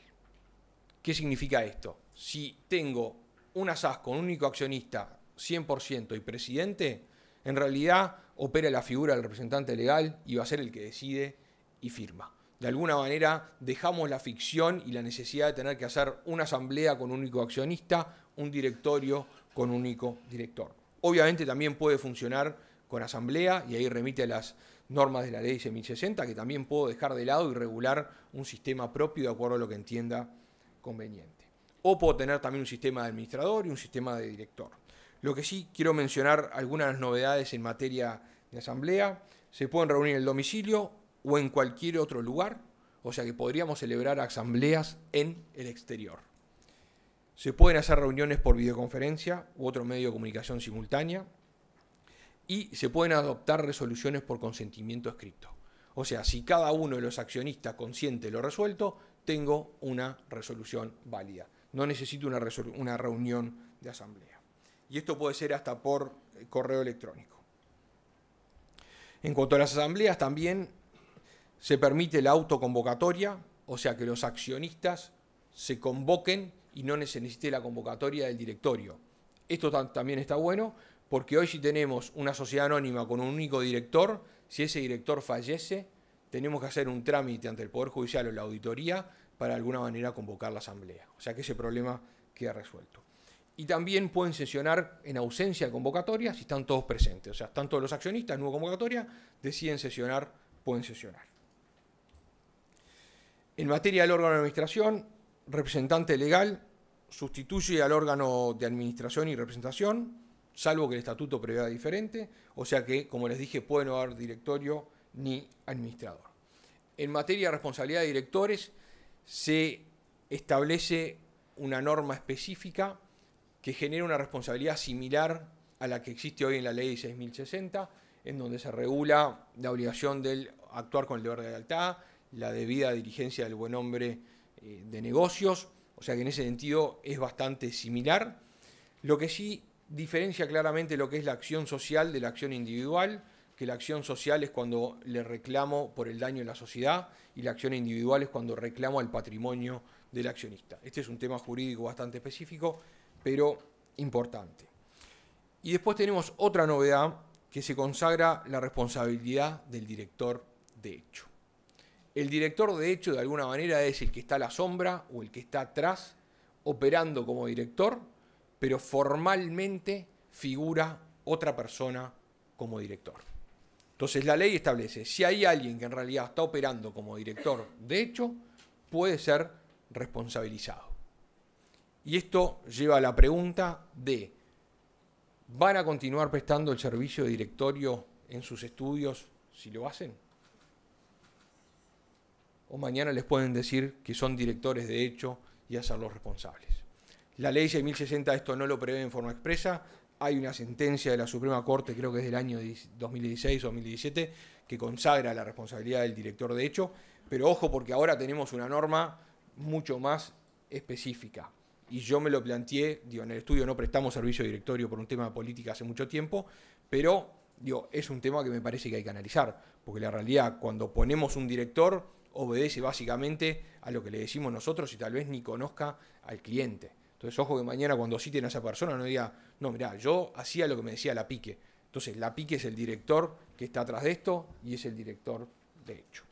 ¿Qué significa esto? Si tengo una SAS con un único accionista 100% y presidente, en realidad opera la figura del representante legal y va a ser el que decide y firma. De alguna manera dejamos la ficción y la necesidad de tener que hacer una asamblea con un único accionista, un directorio con un único director. Obviamente también puede funcionar con asamblea y ahí remite a las normas de la ley 1060, que también puedo dejar de lado y regular un sistema propio de acuerdo a lo que entienda conveniente. O puedo tener también un sistema de administrador y un sistema de director. Lo que sí quiero mencionar algunas novedades en materia de asamblea. Se pueden reunir en el domicilio o en cualquier otro lugar, o sea que podríamos celebrar asambleas en el exterior. Se pueden hacer reuniones por videoconferencia u otro medio de comunicación simultánea. Y se pueden adoptar resoluciones por consentimiento escrito. O sea, si cada uno de los accionistas consiente lo resuelto, tengo una resolución válida. No necesito una, una reunión de asamblea. Y esto puede ser hasta por eh, correo electrónico. En cuanto a las asambleas, también se permite la autoconvocatoria, o sea que los accionistas se convoquen y no necesite la convocatoria del directorio. Esto también está bueno porque hoy si tenemos una sociedad anónima con un único director, si ese director fallece, tenemos que hacer un trámite ante el Poder Judicial o la auditoría para de alguna manera convocar la asamblea. O sea que ese problema queda resuelto. Y también pueden sesionar en ausencia de convocatoria si están todos presentes. O sea, están todos los accionistas, nueva convocatoria, deciden sesionar, pueden sesionar. En materia del órgano de administración, representante legal sustituye al órgano de administración y representación, salvo que el estatuto prevea diferente, o sea que, como les dije, puede no haber directorio ni administrador. En materia de responsabilidad de directores, se establece una norma específica que genera una responsabilidad similar a la que existe hoy en la ley 6060, en donde se regula la obligación del actuar con el deber de lealtad, la debida diligencia del buen hombre eh, de negocios, o sea que en ese sentido es bastante similar. Lo que sí diferencia claramente lo que es la acción social de la acción individual, que la acción social es cuando le reclamo por el daño a la sociedad y la acción individual es cuando reclamo al patrimonio del accionista. Este es un tema jurídico bastante específico, pero importante. Y después tenemos otra novedad que se consagra la responsabilidad del director de hecho. El director, de hecho, de alguna manera es el que está a la sombra o el que está atrás, operando como director, pero formalmente figura otra persona como director. Entonces la ley establece, si hay alguien que en realidad está operando como director, de hecho, puede ser responsabilizado. Y esto lleva a la pregunta de, ¿van a continuar prestando el servicio de directorio en sus estudios si lo hacen? o mañana les pueden decir que son directores de hecho y hacerlos responsables. La ley 6060 esto no lo prevé en forma expresa. Hay una sentencia de la Suprema Corte, creo que es del año 2016-2017, o que consagra la responsabilidad del director de hecho, pero ojo porque ahora tenemos una norma mucho más específica. Y yo me lo planteé, digo, en el estudio no prestamos servicio directorio por un tema de política hace mucho tiempo, pero es un tema que me parece que hay que analizar, porque la realidad, cuando ponemos un director, obedece básicamente a lo que le decimos nosotros y tal vez ni conozca al cliente. Entonces, ojo que mañana cuando citen a esa persona no diga, no, mirá, yo hacía lo que me decía la pique. Entonces, la pique es el director que está atrás de esto y es el director de hecho.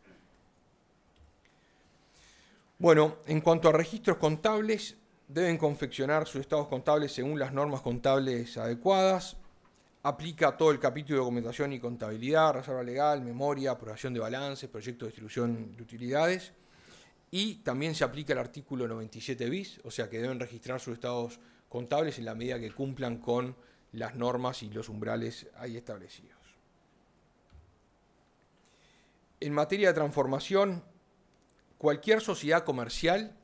Bueno, en cuanto a registros contables, deben confeccionar sus estados contables según las normas contables adecuadas aplica todo el capítulo de documentación y contabilidad, reserva legal, memoria, aprobación de balances, proyecto de distribución de utilidades. Y también se aplica el artículo 97 bis, o sea que deben registrar sus estados contables en la medida que cumplan con las normas y los umbrales ahí establecidos. En materia de transformación, cualquier sociedad comercial,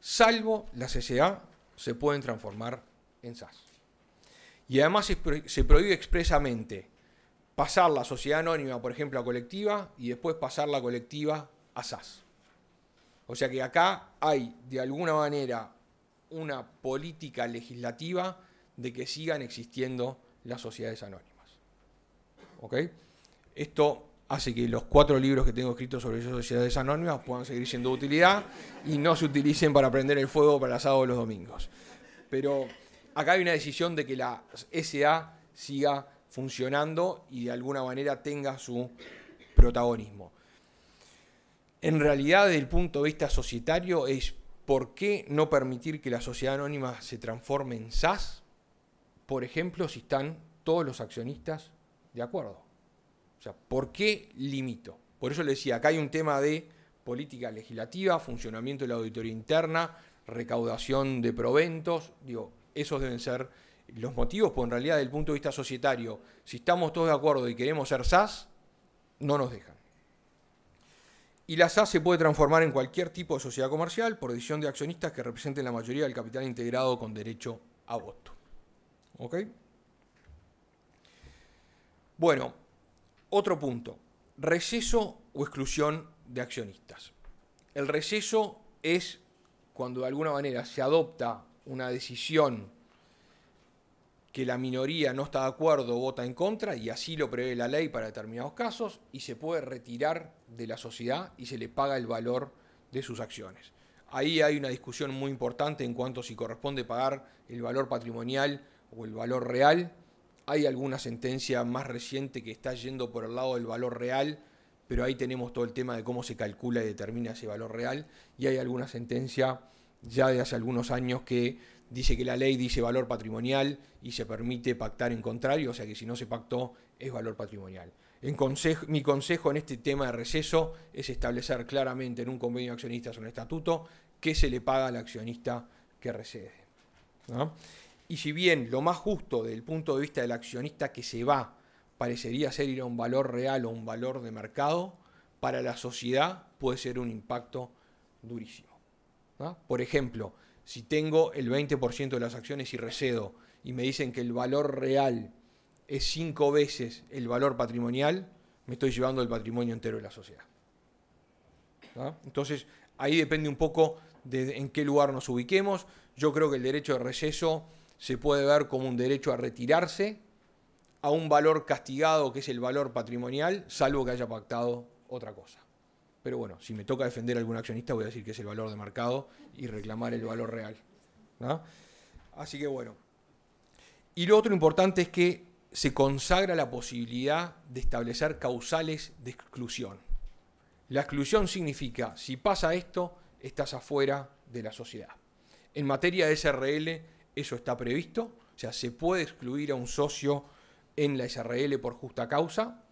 salvo la CCA, se pueden transformar en SAS. Y además se, prohíbe expresamente pasar la sociedad anónima, por ejemplo, a colectiva y después pasar la colectiva a SAS. O sea que acá hay de alguna manera una política legislativa de que sigan existiendo las sociedades anónimas. ¿Ok? Esto hace que los cuatro libros que tengo escritos sobre sociedades anónimas puedan seguir siendo de utilidad y no se utilicen para prender el fuego para el asado de los domingos. Pero acá hay una decisión de que la SA siga funcionando y de alguna manera tenga su protagonismo. En realidad, desde el punto de vista societario, es por qué no permitir que la sociedad anónima se transforme en SAS, por ejemplo, si están todos los accionistas de acuerdo. O sea, ¿por qué limito? Por eso le decía, acá hay un tema de política legislativa, funcionamiento de la auditoría interna, recaudación de proventos, digo, esos deben ser los motivos, porque en realidad desde el punto de vista societario, si estamos todos de acuerdo y queremos ser SAS, no nos dejan. Y la SAS se puede transformar en cualquier tipo de sociedad comercial por decisión de accionistas que representen la mayoría del capital integrado con derecho a voto. ¿Ok? Bueno, otro punto. Receso o exclusión de accionistas. El receso es cuando de alguna manera se adopta una decisión que la minoría no está de acuerdo, vota en contra, y así lo prevé la ley para determinados casos, y se puede retirar de la sociedad y se le paga el valor de sus acciones. Ahí hay una discusión muy importante en cuanto a si corresponde pagar el valor patrimonial o el valor real. Hay alguna sentencia más reciente que está yendo por el lado del valor real, pero ahí tenemos todo el tema de cómo se calcula y determina ese valor real. Y hay alguna sentencia ya de hace algunos años que dice que la ley dice valor patrimonial y se permite pactar en contrario, o sea que si no se pactó es valor patrimonial. mi consejo en este tema de receso es establecer claramente en un convenio de accionistas o en un estatuto qué se le paga al accionista que recede. Y si bien lo más justo desde el punto de vista del accionista que se va parecería ser ir a un valor real o un valor de mercado, para la sociedad puede ser un impacto durísimo. Por ejemplo, si tengo el 20% de las acciones y recedo y me dicen que el valor real es cinco veces el valor patrimonial, me estoy llevando el patrimonio entero de la sociedad. Entonces, ahí depende un poco de en qué lugar nos ubiquemos. Yo creo que el derecho de receso se puede ver como un derecho a retirarse a un valor castigado que es el valor patrimonial, salvo que haya pactado otra cosa. Pero bueno, si me toca defender a algún accionista, voy a decir que es el valor de mercado y reclamar el valor real. Así que bueno. Y lo otro importante es que se consagra la posibilidad de establecer causales de exclusión. La exclusión significa, si pasa esto, estás afuera de la sociedad. En materia de SRL, eso está previsto, o sea, se puede excluir a un socio en la SRL por justa causa,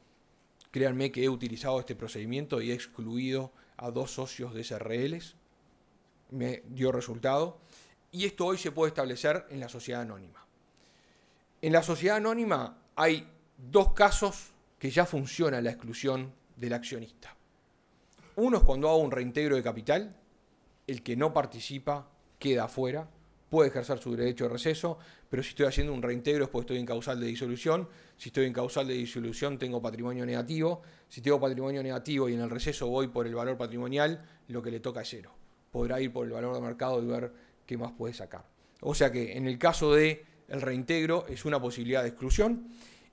Créanme que he utilizado este procedimiento y he excluido a dos socios de SRLs. Me dio resultado. Y esto hoy se puede establecer en la sociedad anónima. En la sociedad anónima hay dos casos que ya funciona la exclusión del accionista. Uno es cuando hago un reintegro de capital, el que no participa queda afuera puede ejercer su derecho de receso, pero si estoy haciendo un reintegro es porque estoy en causal de disolución, si estoy en causal de disolución tengo patrimonio negativo, si tengo patrimonio negativo y en el receso voy por el valor patrimonial, lo que le toca es cero. Podrá ir por el valor de mercado y ver qué más puede sacar. O sea que en el caso de el reintegro es una posibilidad de exclusión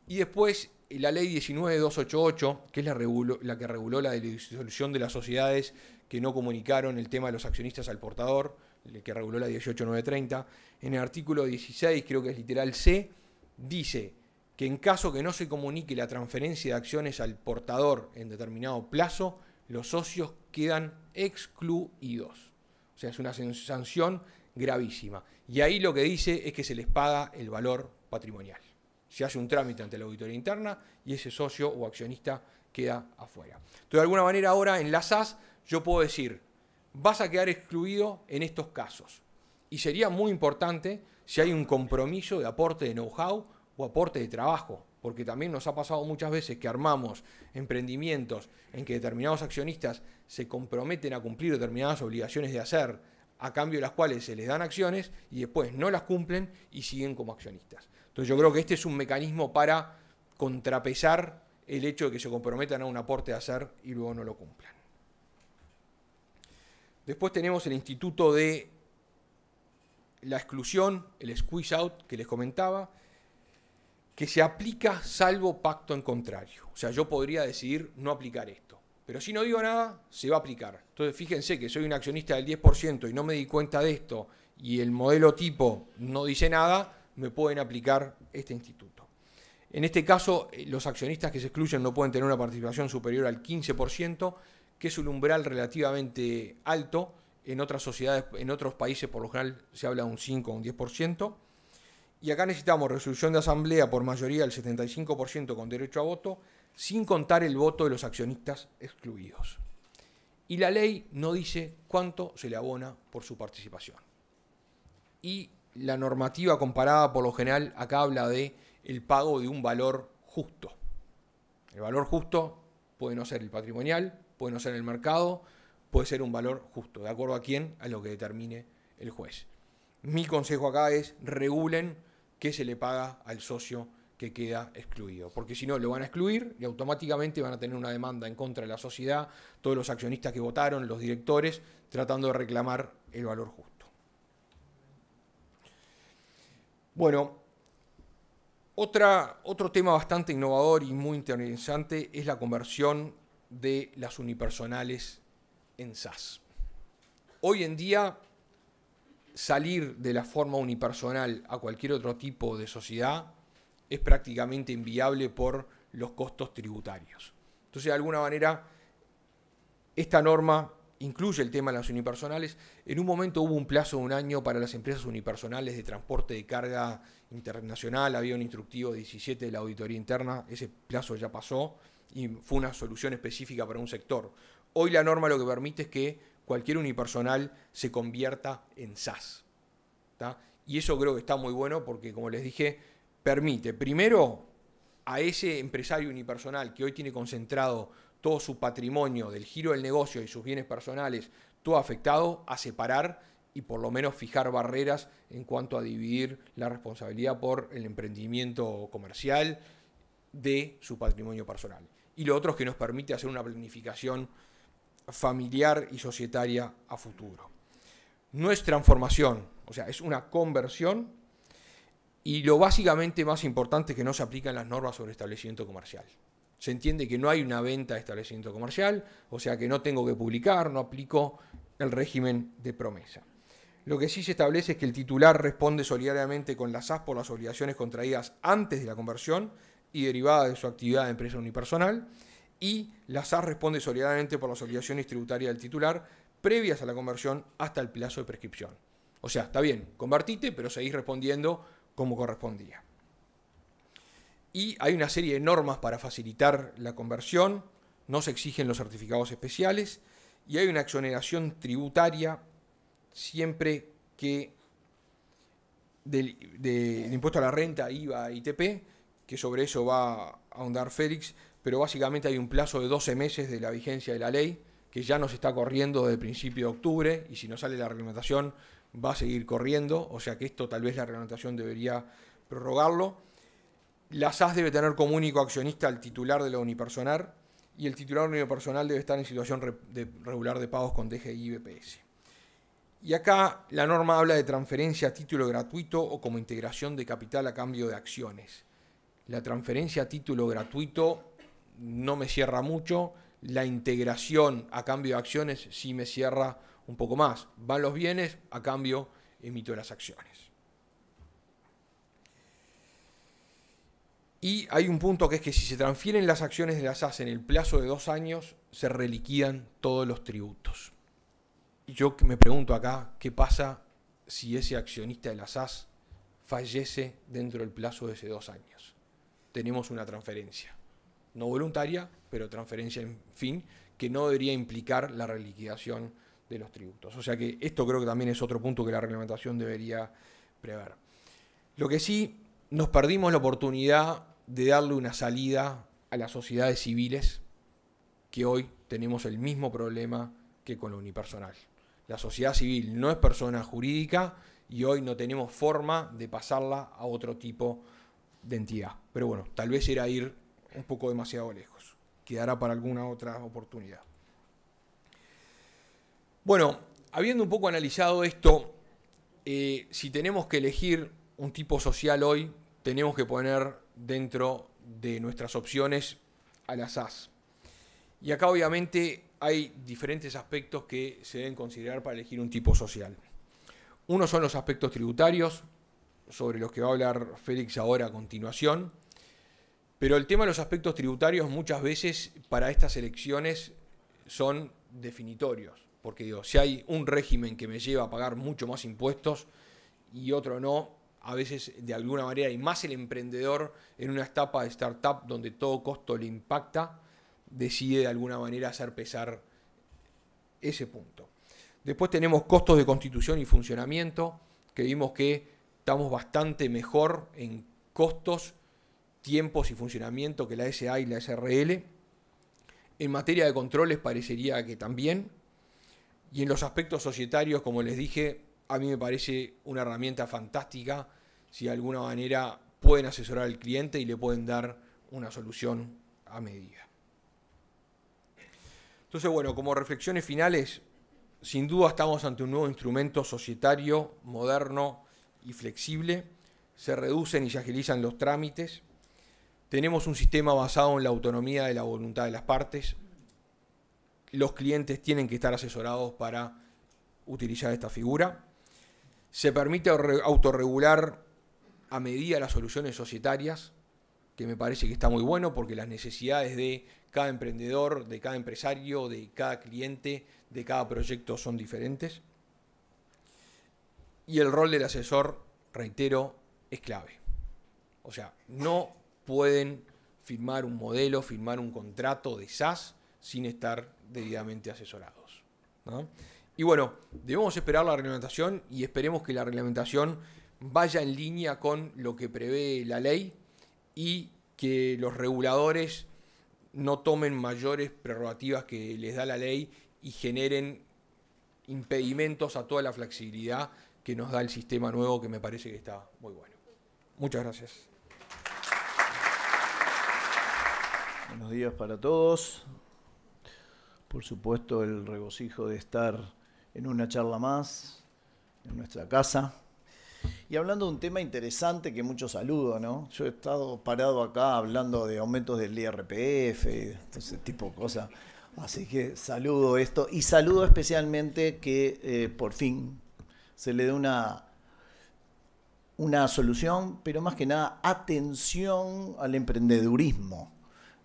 y después la ley 19288, que es la, la que reguló la disolución de las sociedades que no comunicaron el tema de los accionistas al portador, el que reguló la 18930, en el artículo 16, creo que es literal C, dice que en caso que no se comunique la transferencia de acciones al portador en determinado plazo, los socios quedan excluidos. O sea, es una sanción gravísima. Y ahí lo que dice es que se les paga el valor patrimonial. Se hace un trámite ante la auditoría interna y ese socio o accionista queda afuera. Entonces, de alguna manera ahora en la SAS yo puedo decir, vas a quedar excluido en estos casos. Y sería muy importante si hay un compromiso de aporte de know-how o aporte de trabajo, porque también nos ha pasado muchas veces que armamos emprendimientos en que determinados accionistas se comprometen a cumplir determinadas obligaciones de hacer, a cambio de las cuales se les dan acciones y después no las cumplen y siguen como accionistas. Entonces yo creo que este es un mecanismo para contrapesar el hecho de que se comprometan a un aporte de hacer y luego no lo cumplan. Después tenemos el instituto de la exclusión, el squeeze out que les comentaba, que se aplica salvo pacto en contrario. O sea, yo podría decidir no aplicar esto. Pero si no digo nada, se va a aplicar. Entonces, fíjense que soy un accionista del 10% y no me di cuenta de esto y el modelo tipo no dice nada, me pueden aplicar este instituto. En este caso, eh, los accionistas que se excluyen no pueden tener una participación superior al 15%, que es un umbral relativamente alto. En otras sociedades, en otros países por lo general se habla de un 5 o un 10%. Y acá necesitamos resolución de asamblea por mayoría del 75% con derecho a voto, sin contar el voto de los accionistas excluidos. Y la ley no dice cuánto se le abona por su participación. Y la normativa comparada por lo general acá habla de el pago de un valor justo. El valor justo puede no ser el patrimonial, puede no ser el mercado, puede ser un valor justo, de acuerdo a quién, a lo que determine el juez. Mi consejo acá es regulen qué se le paga al socio que queda excluido, porque si no lo van a excluir y automáticamente van a tener una demanda en contra de la sociedad, todos los accionistas que votaron, los directores, tratando de reclamar el valor justo. Bueno, otro tema bastante innovador y muy interesante es la conversión de las unipersonales en SAS. Hoy en día, salir de la forma unipersonal a cualquier otro tipo de sociedad es prácticamente inviable por los costos tributarios. Entonces, de alguna manera, esta norma incluye el tema de las unipersonales. En un momento hubo un plazo de un año para las empresas unipersonales de transporte de carga internacional, había un instructivo 17 de la auditoría interna, ese plazo ya pasó y fue una solución específica para un sector. Hoy la norma lo que permite es que cualquier unipersonal se convierta en SAS. Y eso creo que está muy bueno porque, como les dije, permite primero a ese empresario unipersonal que hoy tiene concentrado todo su patrimonio del giro del negocio y sus bienes personales, todo afectado, a separar y por lo menos fijar barreras en cuanto a dividir la responsabilidad por el emprendimiento comercial de su patrimonio personal y lo otro es que nos permite hacer una planificación familiar y societaria a futuro. No es transformación, o sea, es una conversión y lo básicamente más importante es que no se aplican las normas sobre establecimiento comercial. Se entiende que no hay una venta de establecimiento comercial, o sea que no tengo que publicar, no aplico el régimen de promesa. Lo que sí se establece es que el titular responde solidariamente con las SAS por las obligaciones contraídas antes de la conversión y derivada de su actividad de empresa unipersonal, y la SAR responde solidariamente por las obligaciones tributarias del titular previas a la conversión hasta el plazo de prescripción. O sea, está bien, convertite, pero seguís respondiendo como correspondía. Y hay una serie de normas para facilitar la conversión, no se exigen los certificados especiales y hay una exoneración tributaria siempre que del, impuesto a la renta, IVA, ITP, que sobre eso va a ahondar Félix, pero básicamente hay un plazo de 12 meses de la vigencia de la ley, que ya nos está corriendo desde el principio de octubre, y si no sale la reglamentación va a seguir corriendo, o sea que esto tal vez la reglamentación debería prorrogarlo. La SAS debe tener como único accionista al titular de la unipersonal, y el titular unipersonal debe estar en situación regular de pagos con DGI y BPS. Y acá la norma habla de transferencia a título gratuito o como integración de capital a cambio de acciones la transferencia a título gratuito no me cierra mucho, la integración a cambio de acciones sí me cierra un poco más. Van los bienes, a cambio emito las acciones. Y hay un punto que es que si se transfieren las acciones de la SAS en el plazo de dos años, se reliquidan todos los tributos. Y yo me pregunto acá, ¿qué pasa si ese accionista de la SAS fallece dentro del plazo de esos dos años? tenemos una transferencia. No voluntaria, pero transferencia en fin, que no debería implicar la reliquidación de los tributos. O sea que esto creo que también es otro punto que la reglamentación debería prever. Lo que sí, nos perdimos la oportunidad de darle una salida a las sociedades civiles, que hoy tenemos el mismo problema que con lo unipersonal. La sociedad civil no es persona jurídica y hoy no tenemos forma de pasarla a otro tipo de de entidad. Pero bueno, tal vez era ir un poco demasiado lejos. Quedará para alguna otra oportunidad. Bueno, habiendo un poco analizado esto, eh, si tenemos que elegir un tipo social hoy, tenemos que poner dentro de nuestras opciones a las SAS. Y acá obviamente hay diferentes aspectos que se deben considerar para elegir un tipo social. Uno son los aspectos tributarios, sobre los que va a hablar Félix ahora a continuación. Pero el tema de los aspectos tributarios muchas veces para estas elecciones son definitorios. Porque digo, si hay un régimen que me lleva a pagar mucho más impuestos y otro no, a veces de alguna manera, y más el emprendedor en una etapa de startup donde todo costo le impacta, decide de alguna manera hacer pesar ese punto. Después tenemos costos de constitución y funcionamiento, que vimos que estamos bastante mejor en costos, tiempos y funcionamiento que la SA y la SRL. En materia de controles parecería que también. Y en los aspectos societarios, como les dije, a mí me parece una herramienta fantástica si de alguna manera pueden asesorar al cliente y le pueden dar una solución a medida. Entonces, bueno, como reflexiones finales, sin duda estamos ante un nuevo instrumento societario, moderno, y flexible, se reducen y se agilizan los trámites, tenemos un sistema basado en la autonomía de la voluntad de las partes, los clientes tienen que estar asesorados para utilizar esta figura, se permite autorregular a medida las soluciones societarias, que me parece que está muy bueno porque las necesidades de cada emprendedor, de cada empresario, de cada cliente, de cada proyecto son diferentes. Y el rol del asesor, reitero, es clave. O sea, no pueden firmar un modelo, firmar un contrato de SAS sin estar debidamente asesorados. Y bueno, debemos esperar la reglamentación y esperemos que la reglamentación vaya en línea con lo que prevé la ley y que los reguladores no tomen mayores prerrogativas que les da la ley y generen impedimentos a toda la flexibilidad que nos da el sistema nuevo que me parece que está muy bueno. Muchas gracias. Buenos días para todos. Por supuesto, el regocijo de estar en una charla más, en nuestra casa. Y hablando de un tema interesante que muchos saludo, ¿no? Yo he estado parado acá hablando de aumentos del IRPF, ese tipo de cosas. Así que saludo esto y saludo especialmente que eh, por fin se le dé una, una solución, pero más que nada atención al emprendedurismo.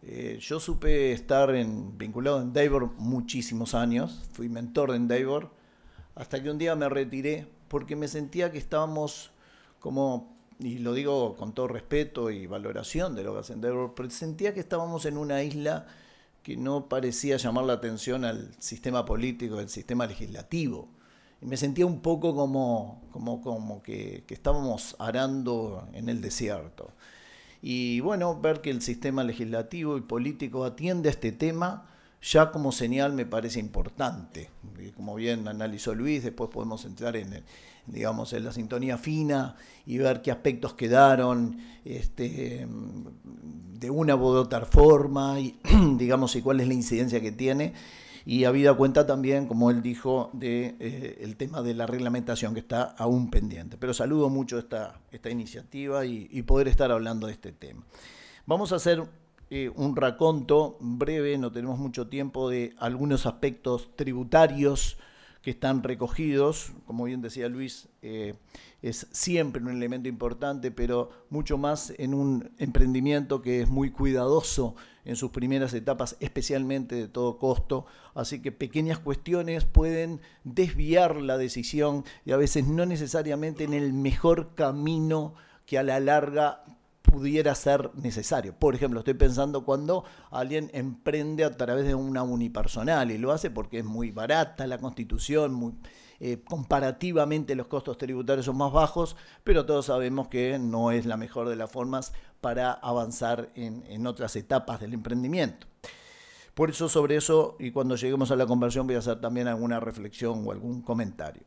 Eh, yo supe estar vinculado en Endeavor muchísimos años, fui mentor de Endeavor, hasta que un día me retiré porque me sentía que estábamos como, y lo digo con todo respeto y valoración de lo que hace Endeavor, pero sentía que estábamos en una isla que no parecía llamar la atención al sistema político, al sistema legislativo me sentía un poco como, como, que, estábamos arando en el desierto. Y bueno, ver que el sistema legislativo y político atiende a este tema ya como señal me parece importante. Como bien analizó Luis, después podemos entrar en, digamos, en la sintonía fina y ver qué aspectos quedaron este, de una u otra forma, y, digamos, y cuál es la incidencia que tiene y habida cuenta también, como él dijo, del de, eh, tema de la reglamentación que está aún pendiente. Pero saludo mucho esta, esta iniciativa y, poder estar hablando de este tema. Vamos a hacer eh, un raconto breve, no tenemos mucho tiempo, de algunos aspectos tributarios que están recogidos. Como bien decía Luis, eh, es siempre un elemento importante, pero mucho más en un emprendimiento que es muy cuidadoso en sus primeras etapas, especialmente de todo costo. Así que pequeñas cuestiones pueden desviar la decisión y a veces no necesariamente en el mejor camino que a la larga pudiera ser necesario. Por ejemplo, estoy pensando cuando alguien emprende a través de una unipersonal y lo hace porque es muy barata la constitución, eh, comparativamente los costos tributarios son más bajos, pero todos sabemos que no es la mejor de las formas para avanzar en, otras etapas del emprendimiento. Por eso sobre eso, y cuando lleguemos a la conversión voy a hacer también alguna reflexión o algún comentario.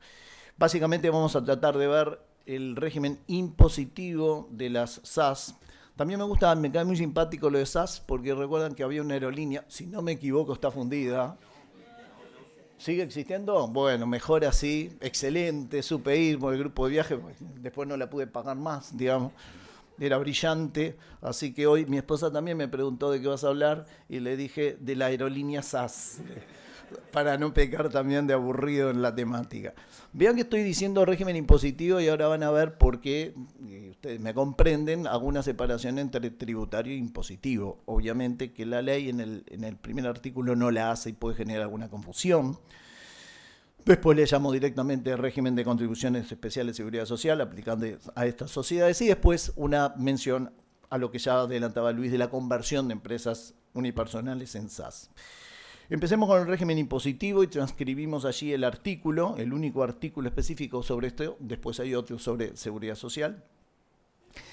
Básicamente vamos a tratar de ver el régimen impositivo de las SAS. También me gusta, me cae muy simpático lo de SAS porque recuerdan que había una aerolínea, si no me equivoco está fundida. ¿Sigue existiendo? Bueno, mejor así, excelente, supe ir por el grupo de viaje, pues, después no la pude pagar más, digamos era brillante, así que hoy mi esposa también me preguntó de qué vas a hablar y le dije de la aerolínea SAS, para no pecar también de aburrido en la temática. Vean que estoy diciendo régimen impositivo y ahora van a ver por qué, eh, ustedes me comprenden, hago una separación entre tributario e impositivo. Obviamente que la ley en el, en el primer artículo no la hace y puede generar alguna confusión. Después le llamó directamente régimen de contribuciones especiales de seguridad social aplicando a estas sociedades y después una mención a lo que ya adelantaba Luis de la conversión de empresas unipersonales en SAS. Empecemos con el régimen impositivo y transcribimos allí el artículo, el único artículo específico sobre esto, después hay otro sobre seguridad social.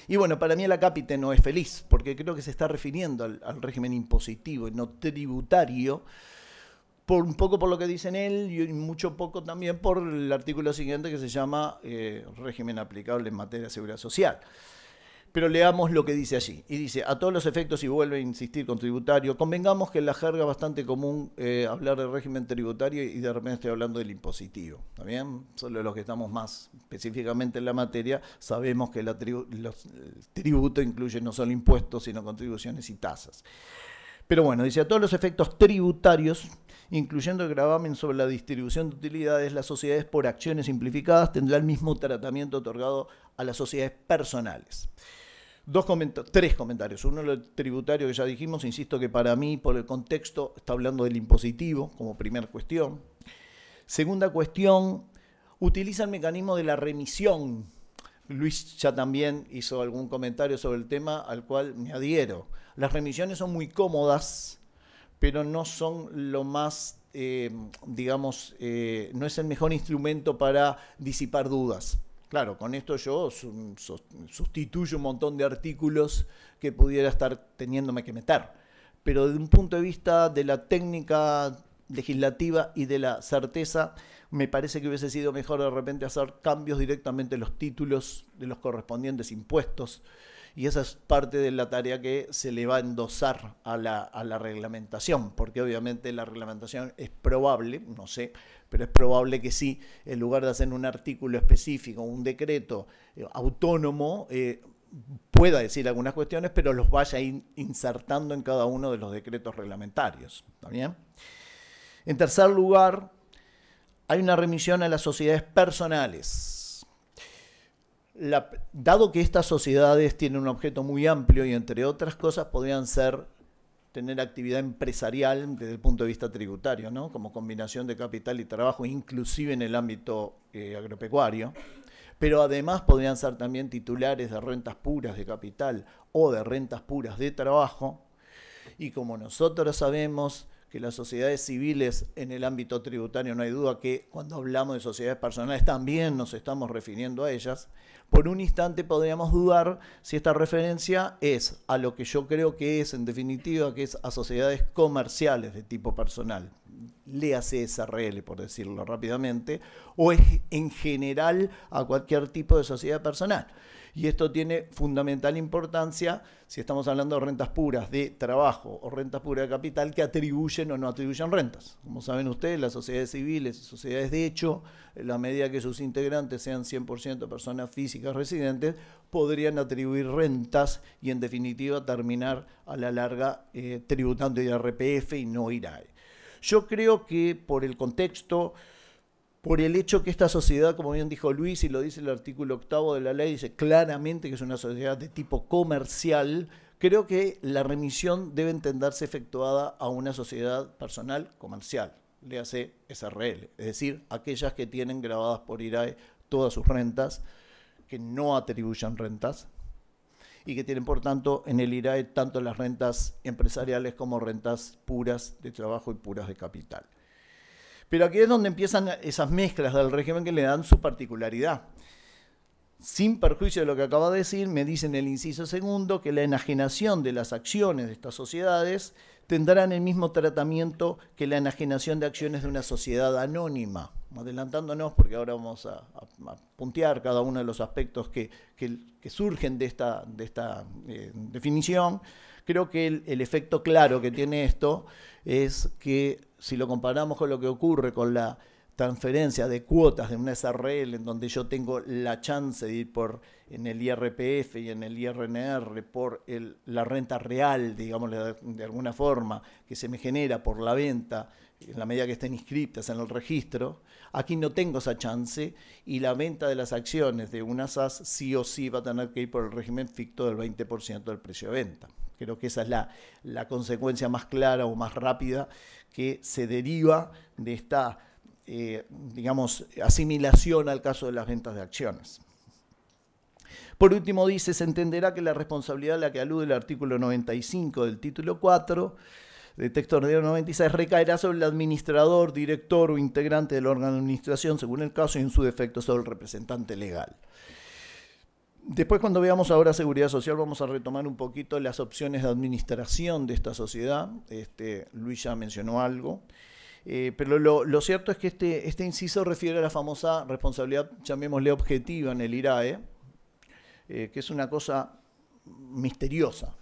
Y bueno, para mí el acápite no es feliz, porque creo que se está refiriendo al, al régimen impositivo y no tributario por un poco por lo que dicen él y mucho poco también por el artículo siguiente que se llama eh, régimen aplicable en materia de seguridad social. Pero leamos lo que dice allí. Y dice, a todos los efectos, y vuelve a insistir con tributario, convengamos que en la jerga es bastante común eh, hablar de régimen tributario y de repente estoy hablando del impositivo. ¿Está bien? Solo los que estamos más específicamente en la materia sabemos que la los, el tributo incluye no solo impuestos, sino contribuciones y tasas. Pero bueno, dice, a todos los efectos tributarios, incluyendo el gravamen sobre la distribución de utilidades, las sociedades por acciones simplificadas tendrán el mismo tratamiento otorgado a las sociedades personales. Dos tres comentarios. Uno, lo tributario que ya dijimos, insisto que para mí, por el contexto, está hablando del impositivo como primera cuestión. Segunda cuestión, utiliza el mecanismo de la remisión Luis ya también hizo algún comentario sobre el tema al cual me adhiero. Las remisiones son muy cómodas, pero no son lo más, eh, digamos, eh, no es el mejor instrumento para disipar dudas. Claro, con esto yo sustituyo un montón de artículos que pudiera estar teniéndome que meter. Pero desde un punto de vista de la técnica legislativa y de la certeza, me parece que hubiese sido mejor de repente hacer cambios directamente en los títulos de los correspondientes impuestos. Y esa es parte de la tarea que se le va a endosar a la, reglamentación, porque obviamente la reglamentación es probable, no sé, pero es probable que sí, en lugar de hacer un artículo específico, un decreto eh, autónomo, eh, pueda decir algunas cuestiones, pero los vaya insertando en cada uno de los decretos reglamentarios. ¿Está En tercer lugar, hay una remisión a las sociedades personales. dado que estas sociedades tienen un objeto muy amplio y entre otras cosas podrían ser tener actividad empresarial desde el punto de vista tributario, ¿no? como combinación de capital y trabajo, inclusive en el ámbito eh, agropecuario, pero además podrían ser también titulares de rentas puras de capital o de rentas puras de trabajo, y como nosotros sabemos, que las sociedades civiles en el ámbito tributario, no hay duda que cuando hablamos de sociedades personales también nos estamos refiriendo a ellas, por un instante podríamos dudar si esta referencia es a lo que yo creo que es, en definitiva, que es a sociedades comerciales de tipo personal, léase SRL por decirlo rápidamente, o es en general a cualquier tipo de sociedad personal. Y esto tiene fundamental importancia si estamos hablando de rentas puras de trabajo o rentas puras de capital que atribuyen o no atribuyen rentas. Como saben ustedes, las sociedades civiles, sociedades de hecho, en la medida que sus integrantes sean 100% personas físicas residentes, podrían atribuir rentas y en definitiva terminar a la larga eh, tributando IRPF y no IRAE. Yo creo que por el contexto, por el hecho que esta sociedad, como bien dijo Luis y lo dice el artículo octavo de la ley, dice claramente que es una sociedad de tipo comercial, creo que la remisión debe entenderse efectuada a una sociedad personal comercial, le hace SRL, es decir, aquellas que tienen grabadas por IRAE todas sus rentas, que no atribuyan rentas y que tienen, por tanto, en el IRAE tanto las rentas empresariales como rentas puras de trabajo y puras de capital. Pero aquí es donde empiezan esas mezclas del régimen que le dan su particularidad. Sin perjuicio de lo que acaba de decir, me dice en el inciso segundo que la enajenación de las acciones de estas sociedades tendrán el mismo tratamiento que la enajenación de acciones de una sociedad anónima. Adelantándonos, porque ahora vamos a, puntear cada uno de los aspectos que, surgen de esta, eh, definición. Creo que el, efecto claro que tiene esto es que si lo comparamos con lo que ocurre con la transferencia de cuotas de una SRL en donde yo tengo la chance de ir por en el IRPF y en el IRNR por la renta real, digamos de, alguna forma, que se me genera por la venta en la medida que estén inscritas en el registro, aquí no tengo esa chance y la venta de las acciones de una SAS sí o sí va a tener que ir por el régimen ficto del 20% del precio de venta. Creo que esa es la, consecuencia más clara o más rápida que se deriva de esta, eh, digamos, asimilación al caso de las ventas de acciones. Por último, dice, se entenderá que la responsabilidad a la que alude el artículo 95 del título 4 del texto ordinario 96 recaerá sobre el administrador, director o integrante del órgano de administración, según el caso, y en su defecto sobre el representante legal. Después cuando veamos ahora seguridad social vamos a retomar un poquito las opciones de administración de esta sociedad. Este, Luis ya mencionó algo. Eh, pero lo, cierto es que este, este, inciso refiere a la famosa responsabilidad, llamémosle objetiva en el IRAE, eh, que es una cosa misteriosa.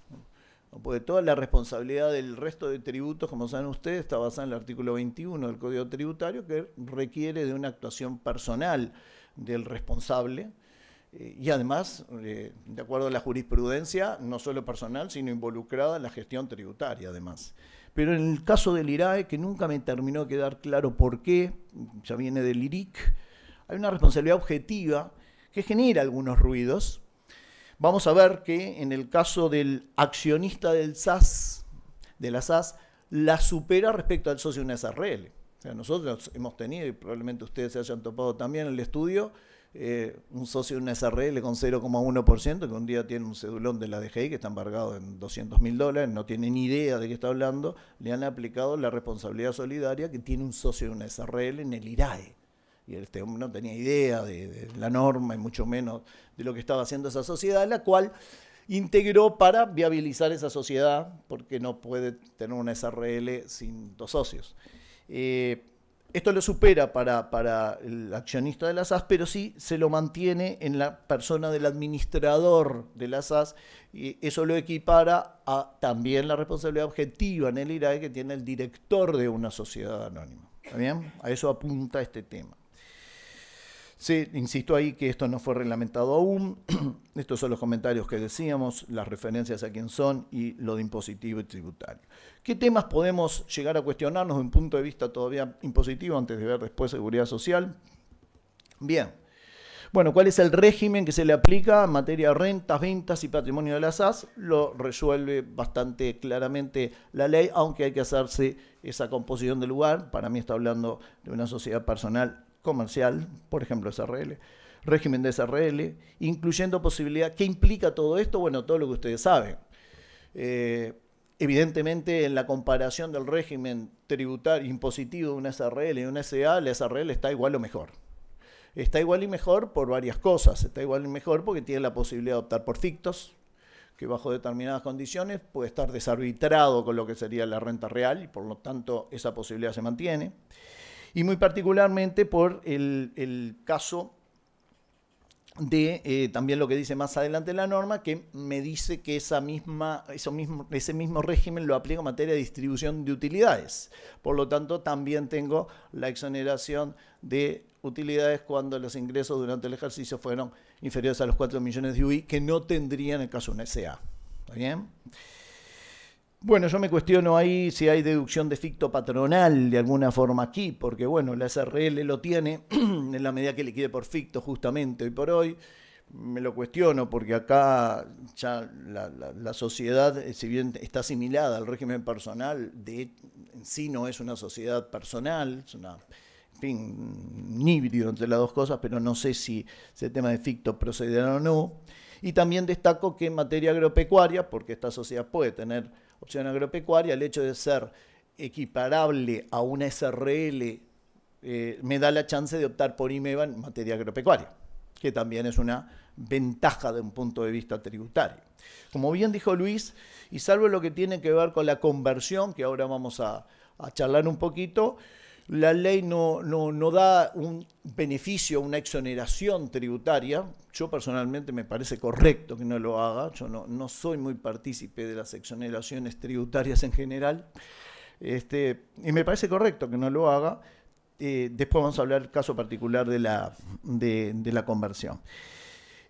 Porque toda la responsabilidad del resto de tributos, como saben ustedes, está basada en el artículo 21 del Código Tributario, que requiere de una actuación personal del responsable y además, eh, de acuerdo a la jurisprudencia, no solo personal, sino involucrada en la gestión tributaria, además. Pero en el caso del IRAE, que nunca me terminó de quedar claro por qué, ya viene del IRIC, hay una responsabilidad objetiva que genera algunos ruidos. Vamos a ver que en el caso del accionista del SAS, de la SAS, la supera respecto al socio de una SRL. nosotros hemos tenido, y probablemente ustedes se hayan topado también en el estudio, eh, un socio de una SRL con 0,1%, que un día tiene un cedulón de la DGI que está embargado en 200 mil dólares, no tiene ni idea de qué está hablando, le han aplicado la responsabilidad solidaria que tiene un socio de una SRL e en el IRAE. Y este hombre no tenía idea de, la norma y mucho menos de lo que estaba haciendo esa sociedad, la cual integró para viabilizar esa sociedad, porque no puede tener una SRL e sin dos socios. Eh, esto lo supera para, el accionista de las AS, pero sí se lo mantiene en la persona del administrador de las SAS y eso lo equipara a también la responsabilidad objetiva en el IRAE que tiene el director de una sociedad anónima. ¿Está bien? A eso apunta este tema. Sí, insisto ahí que esto no fue reglamentado aún. Estos son los comentarios que decíamos, las referencias a quién son y lo de impositivo y tributario. ¿Qué temas podemos llegar a cuestionarnos desde un punto de vista todavía impositivo antes de ver después seguridad social? Bien. Bueno, ¿cuál es el régimen que se le aplica en materia de rentas, ventas y patrimonio de las SAS? Lo resuelve bastante claramente la ley, aunque hay que hacerse esa composición de lugar. Para mí está hablando de una sociedad personal comercial, por ejemplo, SRL, régimen de SRL, incluyendo posibilidad, ¿qué implica todo esto? Bueno, todo lo que ustedes saben. Eh, evidentemente, en la comparación del régimen tributario impositivo de una SRL y una SA, la SRL está igual o mejor. Está igual y mejor por varias cosas. Está igual y mejor porque tiene la posibilidad de optar por fictos, que bajo determinadas condiciones puede estar desarbitrado con lo que sería la renta real y por lo tanto esa posibilidad se mantiene y muy particularmente por el, caso de eh, también lo que dice más adelante la norma, que me dice que esa misma, eso mismo, ese mismo régimen lo aplica en materia de distribución de utilidades. Por lo tanto, también tengo la exoneración de utilidades cuando los ingresos durante el ejercicio fueron inferiores a los 4 millones de UI, que no tendría en el caso de una SA. ¿Está bien? Bueno, yo me cuestiono ahí si hay deducción de ficto patronal de alguna forma aquí, porque bueno, la SRL lo tiene en la medida que le liquide por ficto justamente hoy por hoy. Me lo cuestiono porque acá ya la, sociedad, eh, si bien está asimilada al régimen personal, de, en sí no es una sociedad personal, es una, fin, un híbrido entre las dos cosas, pero no sé si ese tema de ficto procederá o no. Y también destaco que en materia agropecuaria, porque esta sociedad puede tener opción agropecuaria, el hecho de ser equiparable a una SRL eh, me da la chance de optar por IMEVA en materia agropecuaria, que también es una ventaja de un punto de vista tributario. Como bien dijo Luis, y salvo lo que tiene que ver con la conversión, que ahora vamos a charlar un poquito, la ley no, da un beneficio, una exoneración tributaria. Yo personalmente me parece correcto que no lo haga, yo no, soy muy partícipe de las exoneraciones tributarias en general, este, y me parece correcto que no lo haga. Eh, después vamos a hablar del caso particular de la, de, la conversión.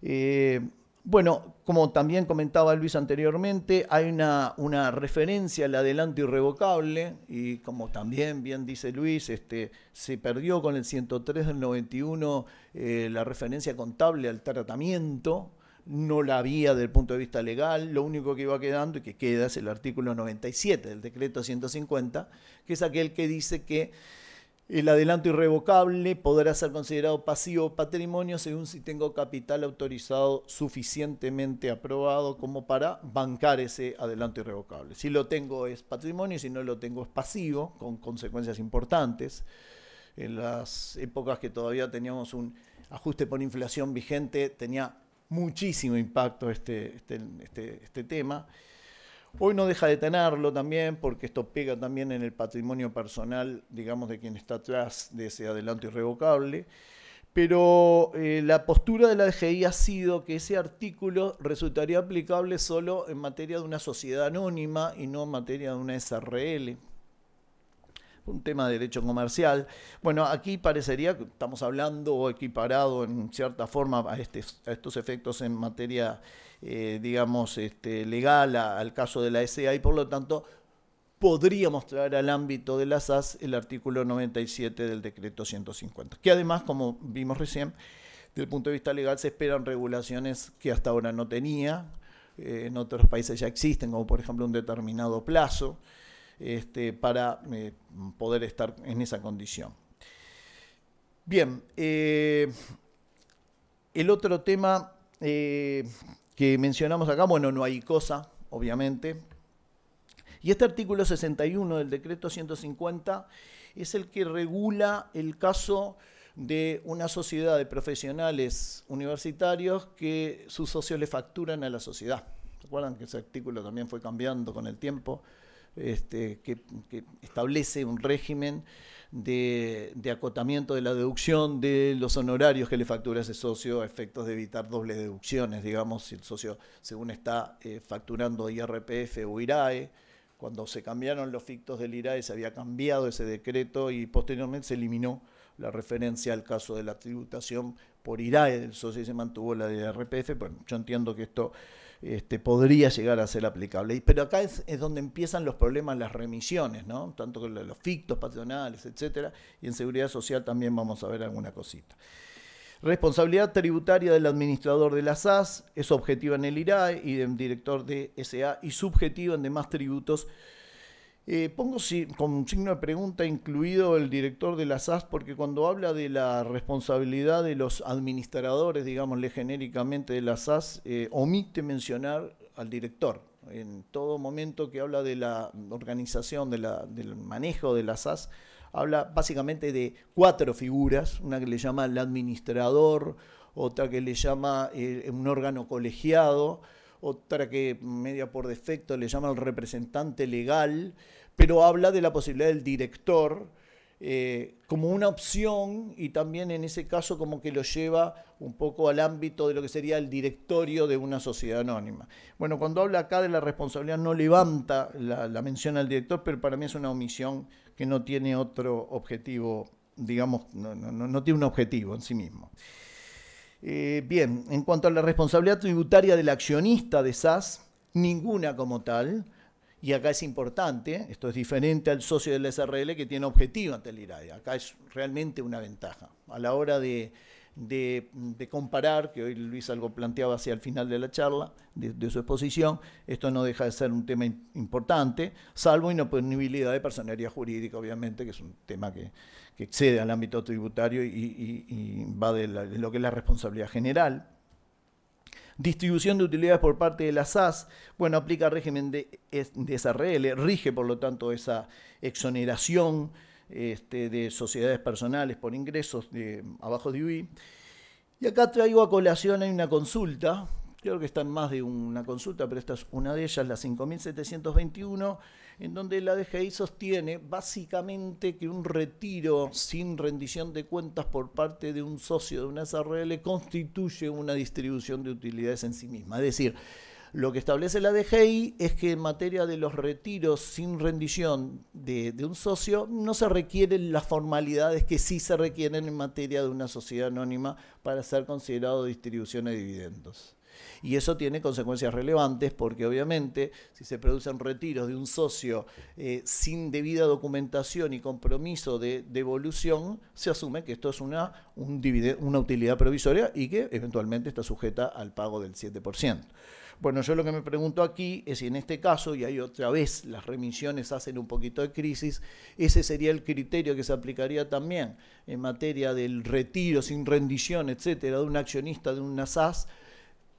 Eh, bueno, como también comentaba Luis anteriormente, hay una, referencia al adelanto irrevocable y como también bien dice Luis, este, se perdió con el 103 del 91 eh, la referencia contable al tratamiento, no la había desde el punto de vista legal, lo único que iba quedando y que queda es el artículo 97 del decreto 150, que es aquel que dice que el adelanto irrevocable podrá ser considerado pasivo patrimonio según si tengo capital autorizado suficientemente aprobado como para bancar ese adelanto irrevocable. Si lo tengo es patrimonio si no lo tengo es pasivo, con consecuencias importantes. En las épocas que todavía teníamos un ajuste por inflación vigente, tenía muchísimo impacto este, este, este, este tema. Hoy no deja de tenerlo también, porque esto pega también en el patrimonio personal, digamos, de quien está atrás de ese adelanto irrevocable. Pero eh, la postura de la DGI ha sido que ese artículo resultaría aplicable solo en materia de una sociedad anónima y no en materia de una SRL. Un tema de derecho comercial. Bueno, aquí parecería que estamos hablando o equiparado en cierta forma a este, estos efectos en materia eh, digamos, este, legal al caso de la S.A. y por lo tanto podríamos traer al ámbito de la SAS el artículo 97 del decreto 150, que además, como vimos recién, desde el punto de vista legal se esperan regulaciones que hasta ahora no tenía, eh, en otros países ya existen, como por ejemplo un determinado plazo este, para eh, poder estar en esa condición. Bien, el otro tema que mencionamos acá, bueno, no hay cosa, obviamente. Y este artículo 61 del decreto 150 es el que regula el caso de una sociedad de profesionales universitarios que sus socios le facturan a la sociedad. ¿Se acuerdan que ese artículo también fue cambiando con el tiempo? Este, que establece un régimen de, acotamiento de la deducción de los honorarios que le factura ese socio a efectos de evitar dobles deducciones, digamos, si el socio según está eh, facturando IRPF o IRAE. Cuando se cambiaron los fictos del IRAE se había cambiado ese decreto y posteriormente se eliminó la referencia al caso de la tributación por IRAE del socio y se mantuvo la de IRPF, bueno, yo entiendo que esto este, podría llegar a ser aplicable. Pero acá es, donde empiezan los problemas, las remisiones, ¿no? Tanto que los fictos patronales, etcétera, y en seguridad social también vamos a ver alguna cosita. Responsabilidad tributaria del administrador de la SAS es objetiva en el IRAE y del director de SA y subjetiva en demás tributos eh, pongo si, con signo de pregunta incluido el director de la SAS, porque cuando habla de la responsabilidad de los administradores, digámosle genéricamente, de la SAS, eh, omite mencionar al director. En todo momento que habla de la organización, del manejo de la SAS, habla básicamente de cuatro figuras, una que le llama el administrador, otra que le llama eh, un órgano colegiado, otra que media por defecto le llama el representante legal, pero habla de la posibilidad del director eh, como una opción y también en ese caso como que lo lleva un poco al ámbito de lo que sería el directorio de una sociedad anónima. Bueno, cuando habla acá de la responsabilidad no levanta la, mención al director, pero para mí es una omisión que no tiene otro objetivo, digamos, no, no, no tiene un objetivo en sí mismo. Eh, bien, en cuanto a la responsabilidad tributaria del accionista de SAS, ninguna como tal. Y acá es importante, esto es diferente al socio del SRL que tiene objetivo ante el IRAE. Acá es realmente una ventaja. A la hora de, comparar, que hoy Luis algo planteaba hacia el final de la charla, de, su exposición, esto no deja de ser un tema importante, salvo inoponibilidad de personería jurídica, obviamente, que es un tema que, que excede al ámbito tributario y, va de, lo que es la responsabilidad general. Distribución de utilidades por parte de la SAS, bueno, aplica régimen de, de esa rige por lo tanto esa exoneración este, de sociedades personales por ingresos de, abajo de UI. Y acá traigo a colación, hay una consulta, creo que están más de una consulta, pero esta es una de ellas, la 5721 en donde la DGI sostiene básicamente que un retiro sin rendición de cuentas por parte de un socio de una SRL constituye una distribución de utilidades en sí misma. Es decir, lo que establece la DGI es que en materia de los retiros sin rendición de, de, un socio no se requieren las formalidades que sí se requieren en materia de una sociedad anónima para ser considerado distribución de dividendos y eso tiene consecuencias relevantes porque obviamente si se producen retiros de un socio eh, sin debida documentación y compromiso de devolución, se asume que esto es una, una utilidad provisoria y que eventualmente está sujeta al pago del 7%. Bueno, yo lo que me pregunto aquí es si en este caso, y ahí otra vez las remisiones hacen un poquito de crisis, ese sería el criterio que se aplicaría también en materia del retiro sin rendición, etcétera, de un accionista de un SAS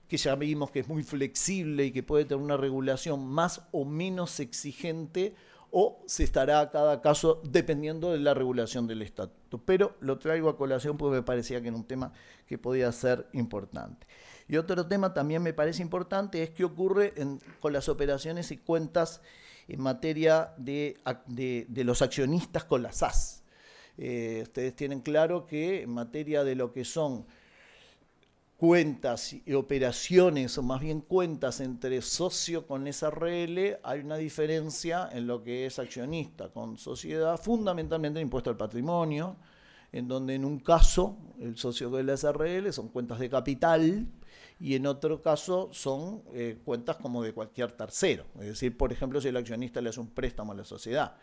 que ya vimos que es muy flexible y que puede tener una regulación más o menos exigente o se estará a cada caso dependiendo de la regulación del estatuto. Pero lo traigo a colación porque me parecía que era un tema que podía ser importante. Y otro tema también me parece importante es qué ocurre con las operaciones y cuentas en materia de, los accionistas con las SAS. Eh, ustedes tienen claro que en materia de lo que son cuentas y operaciones, o más bien cuentas entre socio con SRL, hay una diferencia en lo que es accionista con sociedad, fundamentalmente impuesto al patrimonio, en donde en un caso el socio de la SRL son cuentas de capital y en otro caso son eh, cuentas como de cualquier tercero, es decir, por ejemplo, si el accionista le hace un préstamo a la sociedad.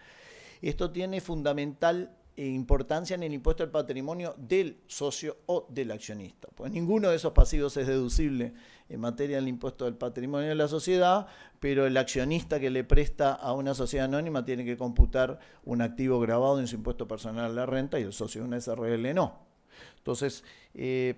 Esto tiene fundamental e importancia en el impuesto al patrimonio del socio o del accionista. Pues ninguno de esos pasivos es deducible en materia del impuesto al patrimonio de la sociedad, pero el accionista que le presta a una sociedad anónima tiene que computar un activo grabado en su impuesto personal a la renta y el socio de una SRL no. Entonces, eh,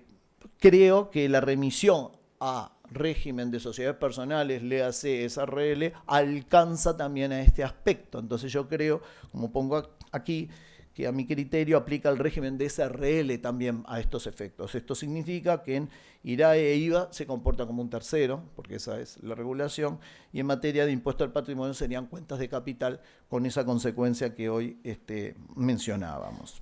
creo que la remisión a régimen de sociedades personales, le hace SRL, alcanza también a este aspecto. Entonces yo creo, como pongo aquí, que a mi criterio aplica el régimen de SRL también a estos efectos. Esto significa que en IRAE e IVA se comporta como un tercero, porque esa es la regulación, y en materia de impuesto al patrimonio serían cuentas de capital con esa consecuencia que hoy este, mencionábamos.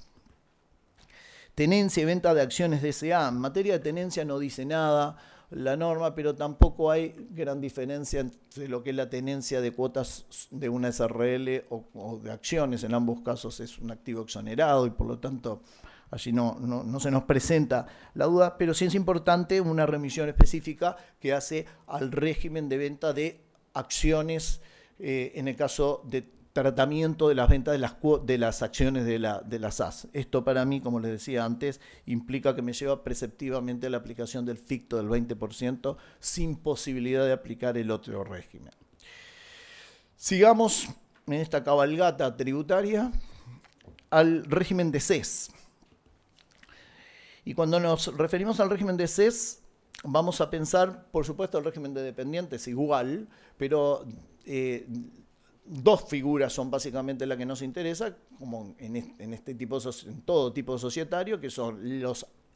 Tenencia y venta de acciones de SA. En materia de tenencia no dice nada la norma, pero tampoco hay gran diferencia entre lo que es la tenencia de cuotas de una SRL o, de acciones. En ambos casos es un activo exonerado y por lo tanto allí no, no, se nos presenta la duda, pero sí es importante una remisión específica que hace al régimen de venta de acciones eh, en el caso de tratamiento de las ventas de las, de las acciones de la, SAS. Esto para mí, como les decía antes, implica que me lleva preceptivamente a la aplicación del ficto del 20% sin posibilidad de aplicar el otro régimen. Sigamos en esta cabalgata tributaria al régimen de CES. Y cuando nos referimos al régimen de CES, vamos a pensar, por supuesto, el régimen de dependientes igual, pero eh, dos figuras son básicamente las que nos interesa, como en este tipo, en todo tipo de societario, que son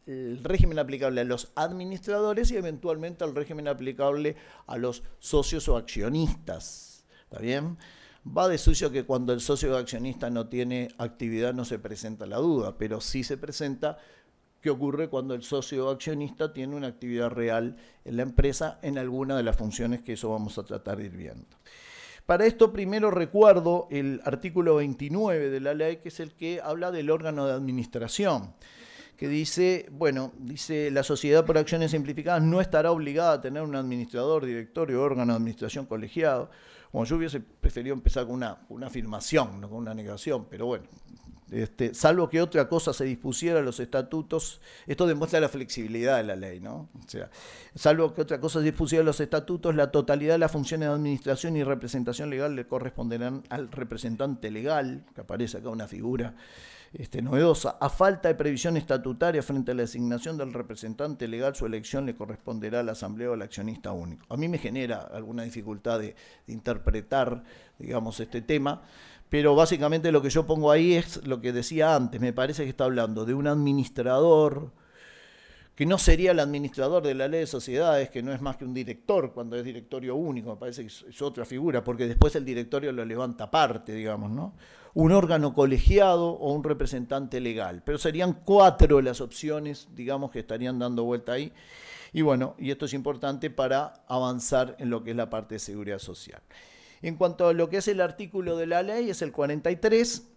el régimen aplicable a los administradores y eventualmente al régimen aplicable a los socios o accionistas. ¿Está bien? Va de sucio que cuando el socio o accionista no tiene actividad no se presenta la duda, pero sí se presenta qué ocurre cuando el socio o accionista tiene una actividad real en la empresa en alguna de las funciones que eso vamos a tratar de ir viendo. Para esto primero recuerdo el artículo 29 de la ley, que es el que habla del órgano de administración que dice, bueno, dice la sociedad por acciones simplificadas no estará obligada a tener un administrador, directorio, órgano de administración colegiado. como yo hubiese preferido empezar con una, una afirmación, no con una negación, pero bueno, este, salvo que otra cosa se dispusiera en los estatutos, esto demuestra la flexibilidad de la ley, ¿no? O sea, salvo que otra cosa se dispusiera en los estatutos, la totalidad de las funciones de administración y representación legal le corresponderán al representante legal, que aparece acá una figura este, novedosa. A falta de previsión estatutaria frente a la designación del representante legal, su elección le corresponderá a la Asamblea o al accionista único. A mí me genera alguna dificultad de, de interpretar, digamos, este tema pero básicamente lo que yo pongo ahí es lo que decía antes, me parece que está hablando de un administrador, que no sería el administrador de la ley de sociedades, que no es más que un director cuando es directorio único, me parece que es otra figura, porque después el directorio lo levanta aparte, digamos, ¿no? Un órgano colegiado o un representante legal. Pero serían cuatro las opciones, digamos, que estarían dando vuelta ahí. Y bueno, y esto es importante para avanzar en lo que es la parte de seguridad social. En cuanto a lo que es el artículo de la ley, es el 43.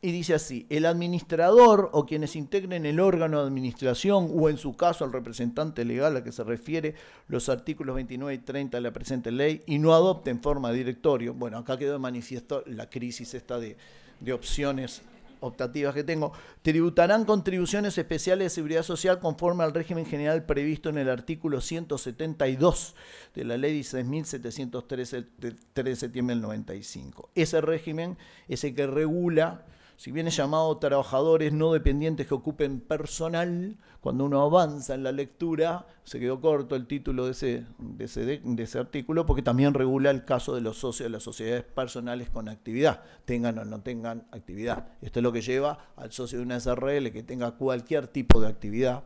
Y dice así, el administrador o quienes integren el órgano de administración o en su caso el representante legal a que se refiere los artículos 29 y 30 de la presente ley y no adopten forma de directorio, bueno, acá quedó de manifiesto la crisis esta de, de opciones optativas que tengo, tributarán contribuciones especiales de seguridad social conforme al régimen general previsto en el artículo 172 de la ley 16.713 de septiembre del 95. Ese régimen es el que regula si bien es llamado trabajadores no dependientes que ocupen personal, cuando uno avanza en la lectura, se quedó corto el título de ese, de ese artículo, porque también regula el caso de los socios de las sociedades personales con actividad, tengan o no tengan actividad. Esto es lo que lleva al socio de una SRL que tenga cualquier tipo de actividad,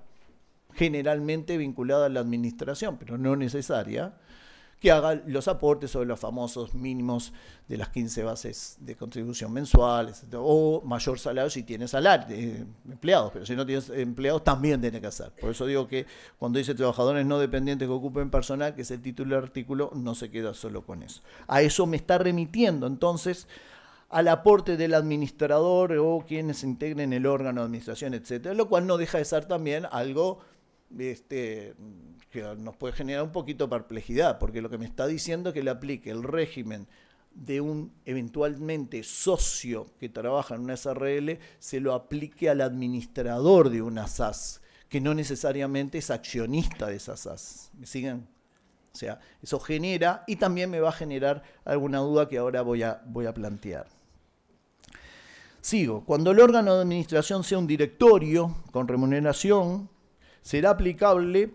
generalmente vinculada a la administración, pero no necesaria, que haga los aportes sobre los famosos mínimos de las 15 bases de contribución mensuales, o mayor salario si tiene salario, eh, empleados, pero si no tienes empleados también tiene que hacer. Por eso digo que cuando dice trabajadores no dependientes que ocupen personal, que es el título del artículo, no se queda solo con eso. A eso me está remitiendo entonces al aporte del administrador o quienes se integren el órgano de administración, etcétera, lo cual no deja de ser también algo este, que nos puede generar un poquito de perplejidad, porque lo que me está diciendo es que le aplique el régimen de un eventualmente socio que trabaja en una SRL, se lo aplique al administrador de una SAS, que no necesariamente es accionista de esa SAS. ¿Me siguen? O sea, eso genera y también me va a generar alguna duda que ahora voy a, voy a plantear. Sigo, cuando el órgano de administración sea un directorio con remuneración, será aplicable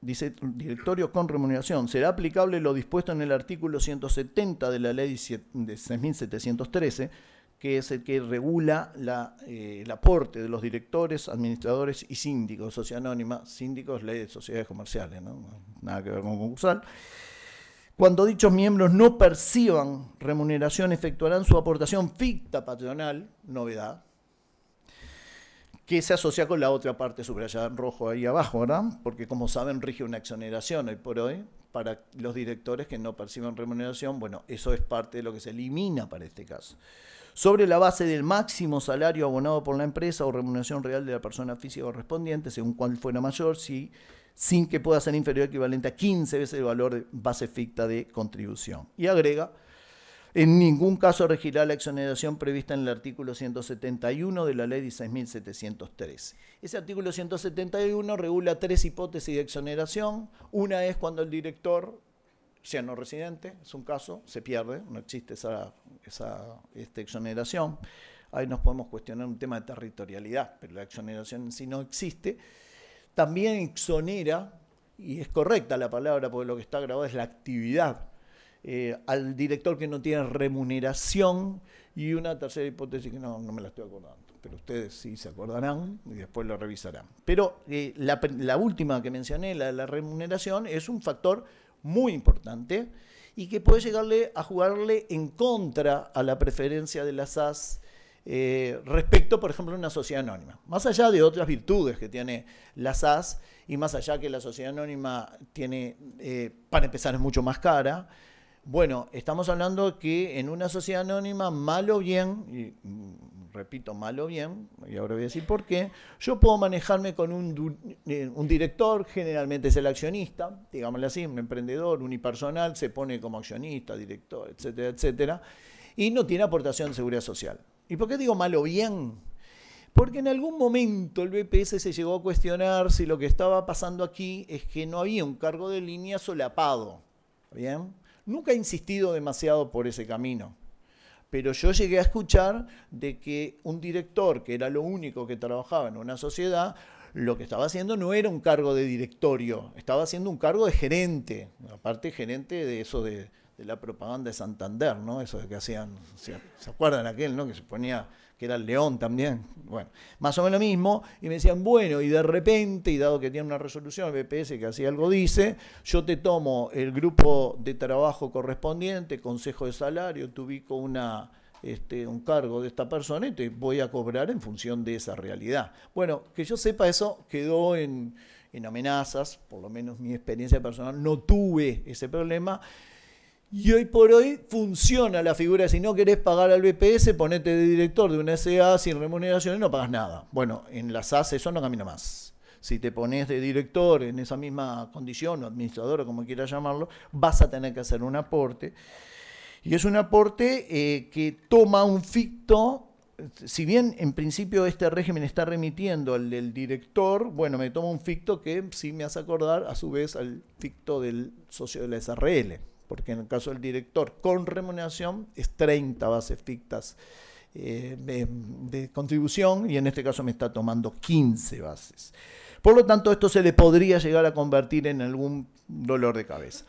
dice directorio con remuneración, será aplicable lo dispuesto en el artículo 170 de la ley de 6713, que es el que regula la, eh, el aporte de los directores, administradores y síndicos, sociedad anónima, síndicos, leyes de sociedades comerciales, nada que ver con concursal. Cuando dichos miembros no perciban remuneración, efectuarán su aportación ficta patronal, novedad, que se asocia con la otra parte subrayada en rojo ahí abajo, ¿verdad? Porque como saben, rige una exoneración hoy por hoy para los directores que no perciben remuneración. Bueno, eso es parte de lo que se elimina para este caso. Sobre la base del máximo salario abonado por la empresa o remuneración real de la persona física correspondiente, según cuál fuera mayor, sin que pueda ser inferior o equivalente a 15 veces el valor de base ficta de contribución. Y agrega en ningún caso regirá la exoneración prevista en el artículo 171 de la ley 16.713. Ese artículo 171 regula tres hipótesis de exoneración. Una es cuando el director sea no residente, es un caso, se pierde, no existe esa, esa este, exoneración. Ahí nos podemos cuestionar un tema de territorialidad, pero la exoneración en sí no existe. También exonera, y es correcta la palabra porque lo que está grabado es la actividad eh, al director que no tiene remuneración y una tercera hipótesis que no, me la estoy acordando, pero ustedes sí se acordarán y después lo revisarán. Pero eh, la, última que mencioné, la de la remuneración, es un factor muy importante y que puede llegarle a jugarle en contra a la preferencia de las SAS eh, respecto, por ejemplo, a una sociedad anónima. Más allá de otras virtudes que tiene la SAS y más allá que la sociedad anónima tiene, para empezar, es mucho más cara, bueno, estamos hablando que en una sociedad anónima, malo o bien, y, mm, repito, malo o bien, y ahora voy a decir por qué, yo puedo manejarme con eh, un, director, generalmente es el accionista, digámosle así, un emprendedor unipersonal, se pone como accionista, director, etcétera, etcétera, y no tiene aportación de seguridad social. ¿Y por qué digo malo o bien? Porque en algún momento el BPS se llegó a cuestionar si lo que estaba pasando aquí es que no había un cargo de línea solapado. ¿Bien? Nunca he insistido demasiado por ese camino, pero yo llegué a escuchar de que un director, que era lo único que trabajaba en una sociedad, lo que estaba haciendo no era un cargo de directorio, estaba haciendo un cargo de gerente, aparte gerente de eso de, de la propaganda de Santander, ¿no? Eso de que hacían, ¿se acuerdan aquel, no? Que se ponía que era el león también, bueno, más o menos lo mismo, y me decían, bueno, y de repente, y dado que tiene una resolución, el BPS que así algo dice, yo te tomo el grupo de trabajo correspondiente, consejo de salario, te ubico una, este, un cargo de esta persona y te voy a cobrar en función de esa realidad. Bueno, que yo sepa eso quedó en, en amenazas, por lo menos mi experiencia personal, no tuve ese problema. Y hoy por hoy funciona la figura, si no querés pagar al BPS, ponete de director de una SA sin remuneración y no pagas nada. Bueno, en las SAS eso no camina más. Si te pones de director en esa misma condición, o administrador, como quieras llamarlo, vas a tener que hacer un aporte. Y es un aporte eh, que toma un ficto, si bien en principio este régimen está remitiendo al del director, bueno, me toma un ficto que sí me hace acordar a su vez al ficto del socio de la SRL porque en el caso del director con remuneración es 30 bases fictas eh, de, contribución y en este caso me está tomando 15 bases. Por lo tanto, esto se le podría llegar a convertir en algún dolor de cabeza.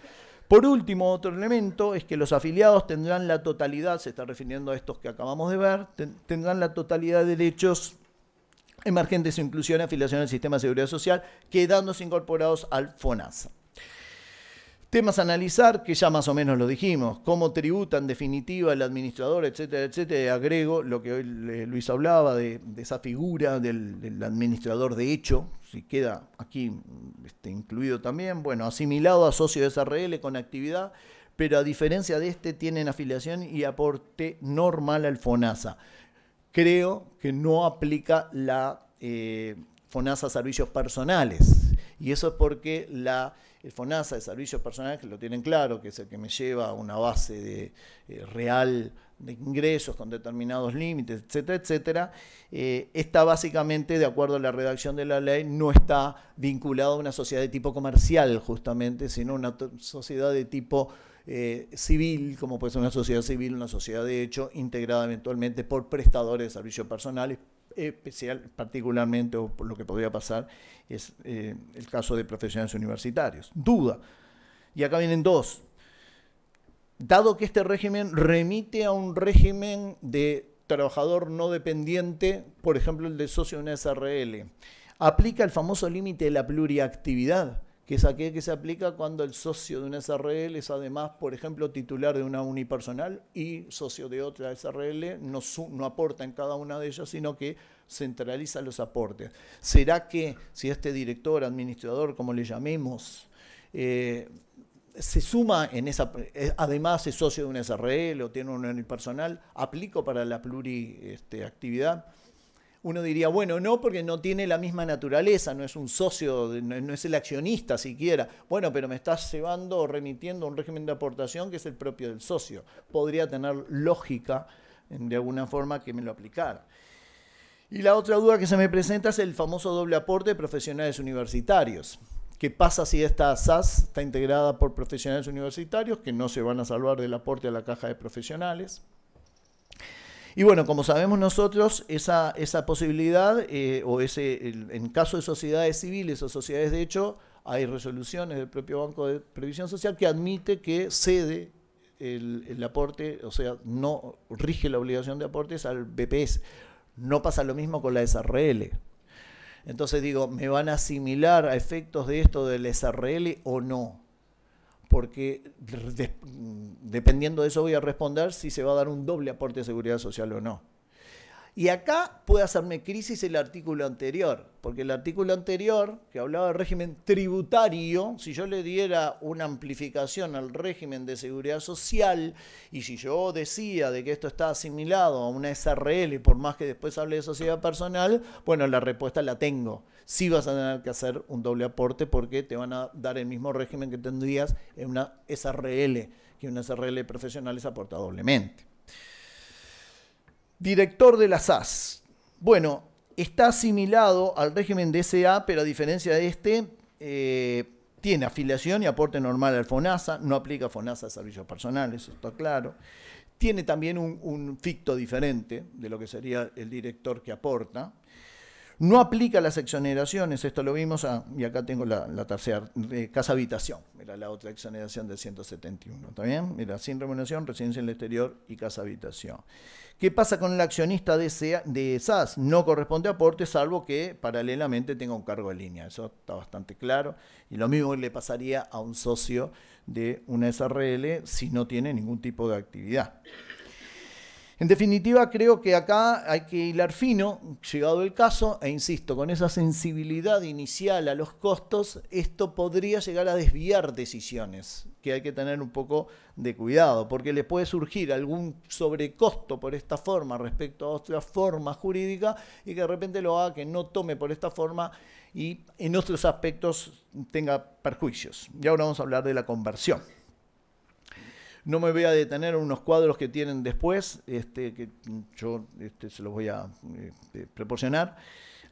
Por último, otro elemento es que los afiliados tendrán la totalidad, se está refiriendo a estos que acabamos de ver, tendrán la totalidad de derechos emergentes, inclusión, afiliación al sistema de seguridad social, quedándose incorporados al FONASA. Temas a analizar, que ya más o menos lo dijimos, cómo tributa en definitiva el administrador, etcétera, etcétera. Agrego lo que hoy eh, Luis hablaba de, esa figura del, administrador de hecho, si queda aquí este, incluido también, bueno, asimilado a socio de SRL con actividad, pero a diferencia de este tienen afiliación y aporte normal al FONASA. Creo que no aplica la eh, FONASA Servicios Personales y eso es porque la, el FONASA, de Servicios Personales, que lo tienen claro, que es el que me lleva a una base eh, real de ingresos con determinados límites, etcétera, etcétera, eh, está básicamente, de acuerdo a la redacción de la ley, no está vinculado a una sociedad de tipo comercial, justamente, sino una sociedad de tipo eh, civil, como puede ser una sociedad civil, una sociedad de hecho, integrada eventualmente por prestadores de servicios personales, especial, particularmente, o por lo que podría pasar, es eh, el caso de profesionales universitarios. Duda. Y acá vienen dos. Dado que este régimen remite a un régimen de trabajador no dependiente, por ejemplo, el de socio de una SRL, aplica el famoso límite de la pluriactividad que es aquel que se aplica cuando el socio de una SRL es además, por ejemplo, titular de una unipersonal y socio de otra SRL, no, aporta en cada una de ellas, sino que centraliza los aportes. ¿Será que si este director, administrador, como le llamemos, eh, se suma en esa, eh, además es socio de una SRL o tiene una unipersonal, aplico para la pluriactividad? uno diría, bueno, no, porque no tiene la misma naturaleza, no es un socio, no es el accionista siquiera. Bueno, pero me estás llevando o remitiendo un régimen de aportación que es el propio del socio. Podría tener lógica de alguna forma que me lo aplicara. Y la otra duda que se me presenta es el famoso doble aporte de profesionales universitarios. ¿Qué pasa si esta SAS está integrada por profesionales universitarios que no se van a salvar del aporte a la caja de profesionales? Y bueno, como sabemos nosotros, esa, posibilidad, eh, o ese, en caso de sociedades civiles o sociedades de hecho, hay resoluciones del propio Banco de Previsión Social que admite que cede el, el aporte, o sea, no rige la obligación de aportes al BPS. No pasa lo mismo con la SRL. Entonces digo, ¿me van a asimilar a efectos de esto del SRL o no? porque dependiendo de eso voy a responder si se va a dar un doble aporte de seguridad social o no. Y acá puede hacerme crisis el artículo anterior, porque el artículo anterior, que hablaba de régimen tributario, si yo le diera una amplificación al régimen de seguridad social, y si yo decía de que esto está asimilado a una SRL, por más que después hable de sociedad personal, bueno, la respuesta la tengo sí vas a tener que hacer un doble aporte porque te van a dar el mismo régimen que tendrías en una SRL, que una SRL profesional es aporta doblemente. Director de la SAS. Bueno, está asimilado al régimen de SA, pero a diferencia de este, eh, tiene afiliación y aporte normal al FONASA, no aplica FONASA a servicios personales, eso está claro. Tiene también un ficto diferente de lo que sería el director que aporta, no aplica las exoneraciones, esto lo vimos, ah, y acá tengo la, tercera, casa habitación, era la otra exoneración del 171, ¿está bien? Era sin remuneración, residencia en el exterior y casa habitación. ¿Qué pasa con el accionista de, de SAS? No corresponde aporte, salvo que paralelamente tenga un cargo de línea, eso está bastante claro, y lo mismo le pasaría a un socio de una SRL si no tiene ningún tipo de actividad. En definitiva, creo que acá hay que hilar fino, llegado el caso, e insisto, con esa sensibilidad inicial a los costos, esto podría llegar a desviar decisiones, que hay que tener un poco de cuidado, porque le puede surgir algún sobrecosto por esta forma respecto a otra forma jurídica, y que de repente lo haga que no tome por esta forma y en otros aspectos tenga perjuicios. Y ahora vamos a hablar de la conversión. No me voy a detener en unos cuadros que tienen después, este, que yo este, se los voy a este, proporcionar.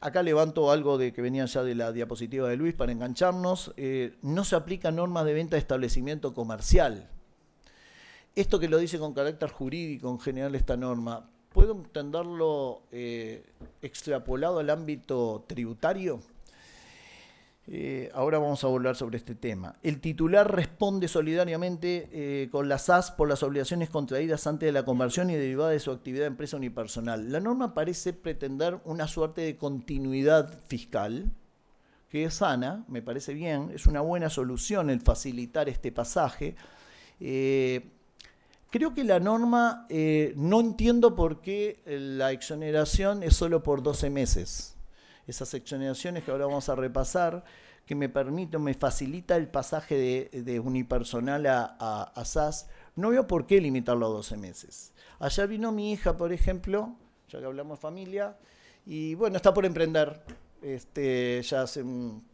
Acá levanto algo de que venía ya de la diapositiva de Luis para engancharnos. Eh, no se aplica normas de venta de establecimiento comercial. Esto que lo dice con carácter jurídico en general esta norma, ¿puedo entenderlo eh, extrapolado al ámbito tributario? Eh, ahora vamos a hablar sobre este tema. El titular responde solidariamente eh, con las SAS por las obligaciones contraídas antes de la conversión y derivadas de su actividad de empresa unipersonal. La norma parece pretender una suerte de continuidad fiscal que es sana, me parece bien, es una buena solución el facilitar este pasaje. Eh, creo que la norma, no entiendo por qué la exoneración es solo por 12 meses esas exoneraciones que ahora vamos a repasar, que me permite, me facilita el pasaje de, unipersonal a, a, SAS, no veo por qué limitarlo a 12 meses. Allá vino mi hija, por ejemplo, ya que hablamos familia, y bueno, está por emprender. Este, ya hace unas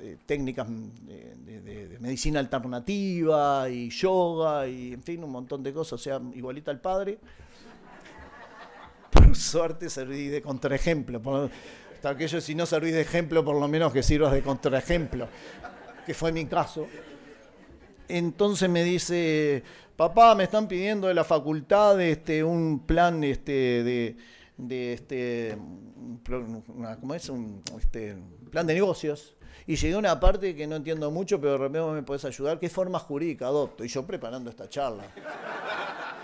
eh, técnicas de, de, medicina alternativa y yoga y en fin, un montón de cosas, o sea, igualita al padre, suerte serví de contraejemplo. hasta aquello, si no servís de ejemplo, por lo menos que sirvas de contraejemplo, que fue mi caso. Entonces me dice, papá, me están pidiendo de la facultad este, un plan este, de, este, es? Un este, plan de negocios. Y llegué a una parte que no entiendo mucho, pero de repente me puedes ayudar. ¿Qué forma jurídica adopto? Y yo preparando esta charla.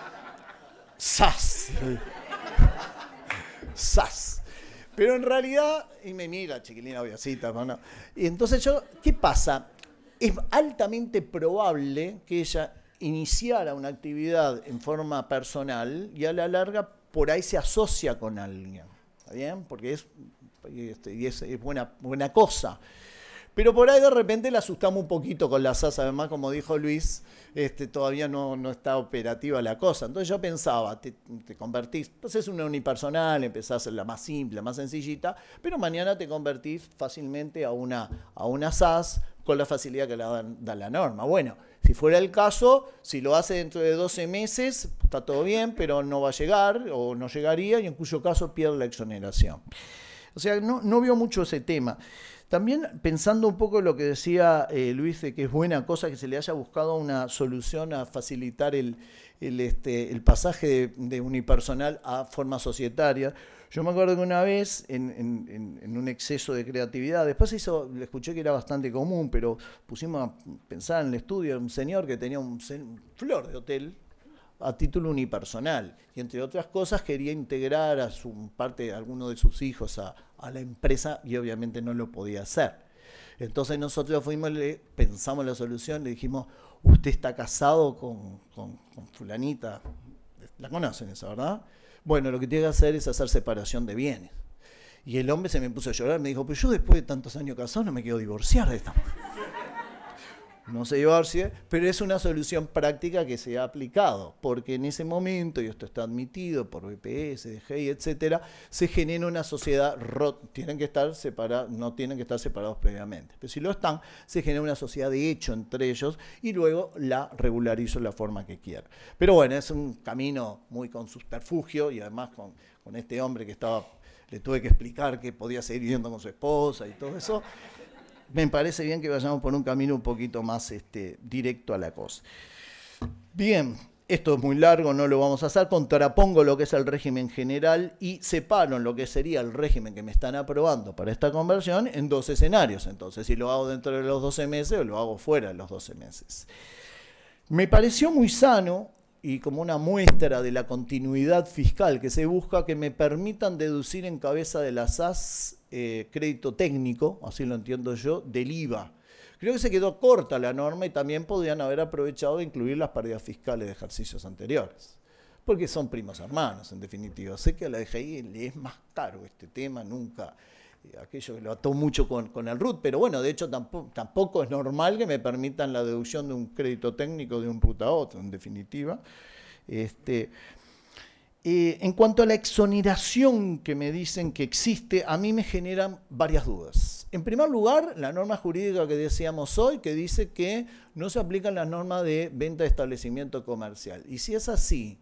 ¡Sas! ¡Sas! Pero en realidad, y me mira, chiquilina obviacita, Y entonces yo, ¿qué pasa? Es altamente probable que ella iniciara una actividad en forma personal y a la larga por ahí se asocia con alguien. ¿Está bien? Porque es, este, es, buena, buena cosa. Pero por ahí de repente le asustamos un poquito con la SAS. Además, como dijo Luis, este, todavía no, está operativa la cosa. Entonces yo pensaba, te, convertís, pues es una unipersonal, empezás la más simple, más sencillita, pero mañana te convertís fácilmente a una, a una SAS con la facilidad que le da la norma. Bueno, si fuera el caso, si lo hace dentro de 12 meses, está todo bien, pero no va a llegar o no llegaría y en cuyo caso pierde la exoneración. O sea, no, no vio mucho ese tema. También pensando un poco lo que decía eh, Luis, de que es buena cosa que se le haya buscado una solución a facilitar el, este, pasaje de, unipersonal a forma societaria. Yo me acuerdo que una vez, en, un exceso de creatividad, después le escuché que era bastante común, pero pusimos a pensar en el estudio, un señor que tenía un flor de hotel, a título unipersonal. Y entre otras cosas quería integrar a su parte, alguno de sus hijos a, la empresa y obviamente no lo podía hacer. Entonces nosotros fuimos, le pensamos la solución, le dijimos, usted está casado con, con fulanita, la conocen esa, ¿verdad? Bueno, lo que tiene que hacer es hacer separación de bienes. Y el hombre se me puso a llorar, me dijo, pues yo después de tantos años casado no me quiero divorciar de esta mujer no sé si, pero es una solución práctica que se ha aplicado, porque en ese momento, y esto está admitido por BPS, DGI, etcétera, se genera una sociedad rot tienen que estar separados, no tienen que estar separados previamente, pero si lo están, se genera una sociedad de hecho entre ellos y luego la regularizo la forma que quiera. Pero bueno, es un camino muy con subterfugio y además con, con este hombre que estaba le tuve que explicar que podía seguir viviendo con su esposa y todo eso me parece bien que vayamos por un camino un poquito más este, directo a la cosa. Bien, esto es muy largo, no lo vamos a hacer. Contrapongo lo que es el régimen general y separo lo que sería el régimen que me están aprobando para esta conversión en dos escenarios. Entonces, si lo hago dentro de los 12 meses o lo hago fuera de los 12 meses. Me pareció muy sano y como una muestra de la continuidad fiscal que se busca que me permitan deducir en cabeza de las SAS eh, crédito técnico, así lo entiendo yo, del IVA. Creo que se quedó corta la norma y también podían haber aprovechado de incluir las pérdidas fiscales de ejercicios anteriores, porque son primos hermanos, en definitiva. Sé que a la DGI le es más caro este tema, nunca eh, aquello que lo ató mucho con, el RUT, pero bueno, de hecho tampoco, es normal que me permitan la deducción de un crédito técnico de un RUT a otro, en definitiva. Este, eh, en cuanto a la exoneración que me dicen que existe, a mí me generan varias dudas. En primer lugar, la norma jurídica que decíamos hoy, que dice que no se aplican las normas de venta de establecimiento comercial. Y si es así,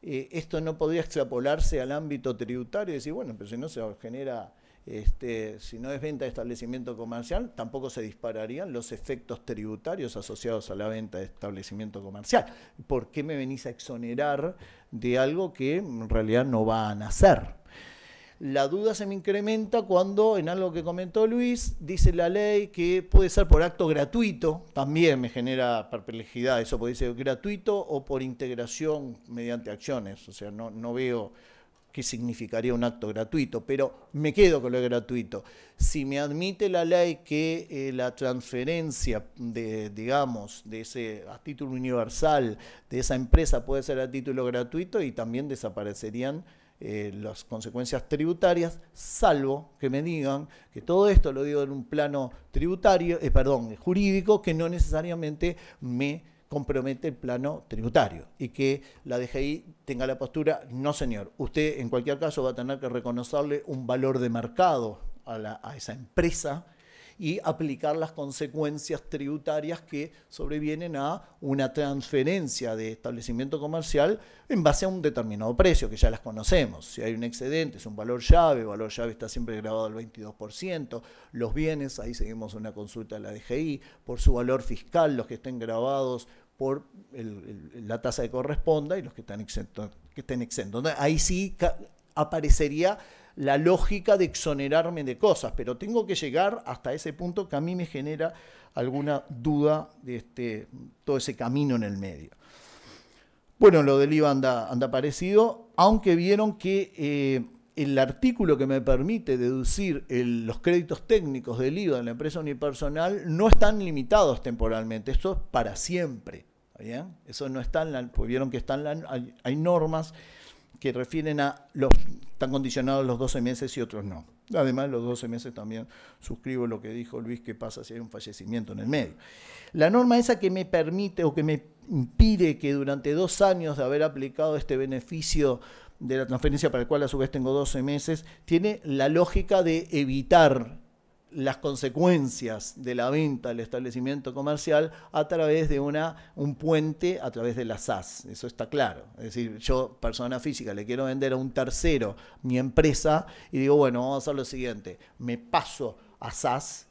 eh, esto no podría extrapolarse al ámbito tributario y decir, bueno, pero si no se genera este, si no es venta de establecimiento comercial, tampoco se dispararían los efectos tributarios asociados a la venta de establecimiento comercial. ¿Por qué me venís a exonerar de algo que en realidad no va a nacer? La duda se me incrementa cuando, en algo que comentó Luis, dice la ley que puede ser por acto gratuito, también me genera perplejidad eso, puede ser gratuito o por integración mediante acciones, o sea, no, no veo que significaría un acto gratuito, pero me quedo con lo gratuito. Si me admite la ley que eh, la transferencia de, digamos, de ese a título universal de esa empresa puede ser a título gratuito y también desaparecerían eh, las consecuencias tributarias, salvo que me digan que todo esto lo digo en un plano tributario, eh, perdón, jurídico, que no necesariamente me compromete el plano tributario y que la DGI tenga la postura, no señor, usted en cualquier caso va a tener que reconocerle un valor de mercado a, a esa empresa y aplicar las consecuencias tributarias que sobrevienen a una transferencia de establecimiento comercial en base a un determinado precio, que ya las conocemos. Si hay un excedente, es un valor llave, el valor llave está siempre grabado al 22%, los bienes, ahí seguimos una consulta de la DGI, por su valor fiscal, los que estén grabados por la tasa que corresponda y los Que estén exentos. Ahí sí aparecería la lógica de exonerarme de cosas, pero tengo que llegar hasta ese punto que a mí me genera alguna duda de este, todo ese camino en el medio. Bueno, lo del IVA anda, parecido, aunque vieron que eh, el artículo que me permite deducir los créditos técnicos del IVA en la empresa unipersonal no están limitados temporalmente, esto es para siempre. ¿bien? Eso no está en la, pues vieron que están hay, hay normas que refieren a los están condicionados los 12 meses y otros no. Además, los 12 meses también suscribo lo que dijo Luis, que pasa si hay un fallecimiento en el medio. La norma esa que me permite o que me impide que durante dos años de haber aplicado este beneficio de la transferencia para el cual a su vez tengo 12 meses, tiene la lógica de evitar las consecuencias de la venta del establecimiento comercial a través de una, un puente a través de la SAS. Eso está claro. Es decir, yo, persona física, le quiero vender a un tercero mi empresa y digo, bueno, vamos a hacer lo siguiente, me paso a SAS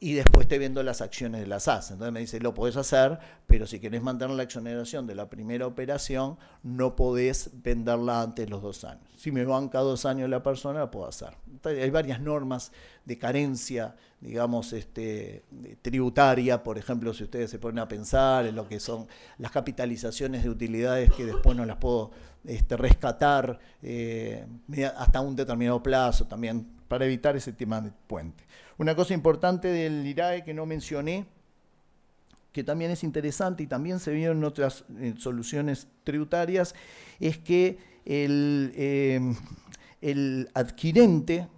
y después te viendo las acciones de las SAS. Entonces me dice, lo podés hacer, pero si querés mantener la exoneración de la primera operación, no podés venderla antes de los dos años. Si me banca dos años la persona, la puedo hacer. hay varias normas de carencia, digamos, este, tributaria, por ejemplo, si ustedes se ponen a pensar en lo que son las capitalizaciones de utilidades que después no las puedo este, rescatar eh, hasta un determinado plazo también, para evitar ese tema de puente. Una cosa importante del IRAE que no mencioné, que también es interesante y también se vio en otras eh, soluciones tributarias, es que el, em, adquirente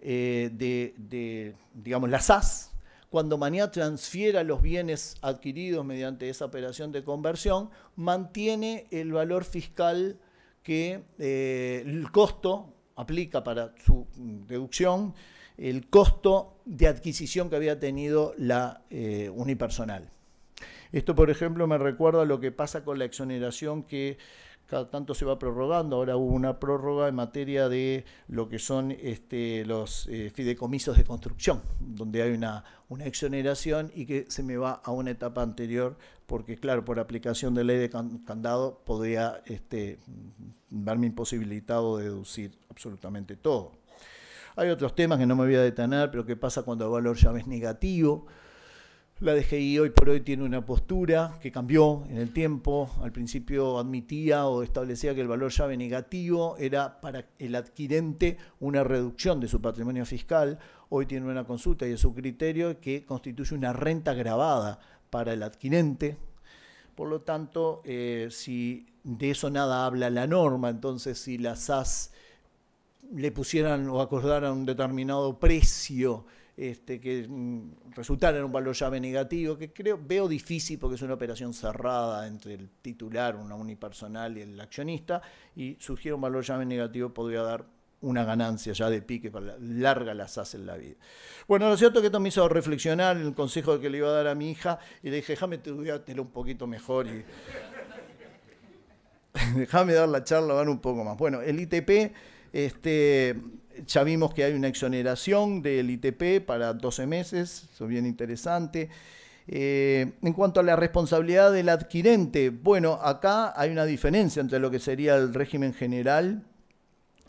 eh, de, digamos, la SAS, cuando manía transfiera los bienes adquiridos mediante esa operación de conversión, mantiene el valor fiscal que eh, el costo aplica para su mm, deducción el costo de adquisición que había tenido la eh, unipersonal. Esto, por ejemplo, me recuerda a lo que pasa con la exoneración que cada tanto se va prorrogando. Ahora hubo una prórroga en materia de lo que son este, los eh, fideicomisos de construcción, donde hay una, exoneración y que se me va a una etapa anterior, porque claro, por aplicación de ley de candado podría darme este, imposibilitado de deducir absolutamente todo. Hay otros temas que no me voy a detener, pero qué pasa cuando el valor llave es negativo. La DGI hoy por hoy tiene una postura que cambió en el tiempo. Al principio admitía o establecía que el valor llave negativo era para el adquirente una reducción de su patrimonio fiscal. Hoy tiene una consulta y es su criterio que constituye una renta grabada para el adquirente. Por lo tanto, eh, si de eso nada habla la norma, entonces si la SAS le pusieran o acordaran un determinado precio este, que mm, resultara en un valor llave negativo, que creo veo difícil porque es una operación cerrada entre el titular, una unipersonal y el accionista, y sugiero un valor llave negativo podría dar una ganancia ya de pique para la, larga las hace en la vida. Bueno, lo cierto es que esto me hizo reflexionar en el consejo que le iba a dar a mi hija y le dije, déjame tener un poquito mejor y déjame dar la charla, van un poco más. Bueno, el ITP este, ya vimos que hay una exoneración del ITP para 12 meses, eso es bien interesante. Eh, en cuanto a la responsabilidad del adquirente, bueno, acá hay una diferencia entre lo que sería el régimen general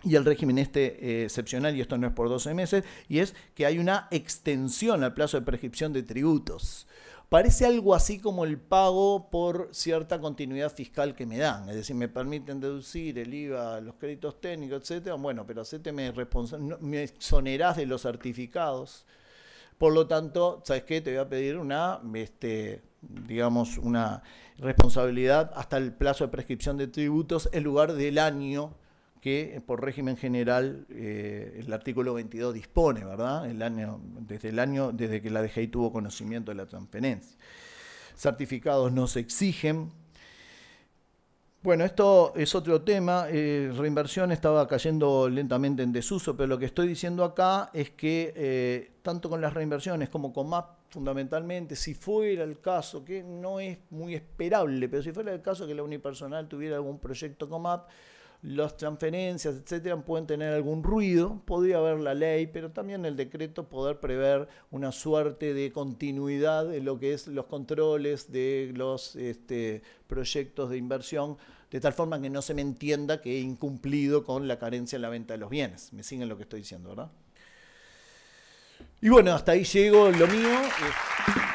y el régimen este eh, excepcional, y esto no es por 12 meses, y es que hay una extensión al plazo de prescripción de tributos. Parece algo así como el pago por cierta continuidad fiscal que me dan. Es decir, me permiten deducir el IVA, los créditos técnicos, etcétera. Bueno, pero me exonerás de los certificados. Por lo tanto, ¿sabes qué? Te voy a pedir una, este, digamos, una responsabilidad hasta el plazo de prescripción de tributos en lugar del año que por régimen general eh, el artículo 22 dispone, ¿verdad? El desde el año, desde que la DGI tuvo conocimiento de la transferencia. Certificados no se exigen. Bueno, esto es otro tema. Eh, reinversión estaba cayendo lentamente en desuso, pero lo que estoy diciendo acá es que eh, tanto con las reinversiones como con MAP fundamentalmente, si fuera el caso, que no es muy esperable, pero si fuera el caso que la unipersonal tuviera algún proyecto con MAP, las transferencias, etcétera, pueden tener algún ruido, podría haber la ley, pero también el decreto poder prever una suerte de continuidad en lo que es los controles de los este, proyectos de inversión, de tal forma que no se me entienda que he incumplido con la carencia en la venta de los bienes. Me siguen lo que estoy diciendo, ¿verdad? Y bueno, hasta ahí llego lo mío. Eh,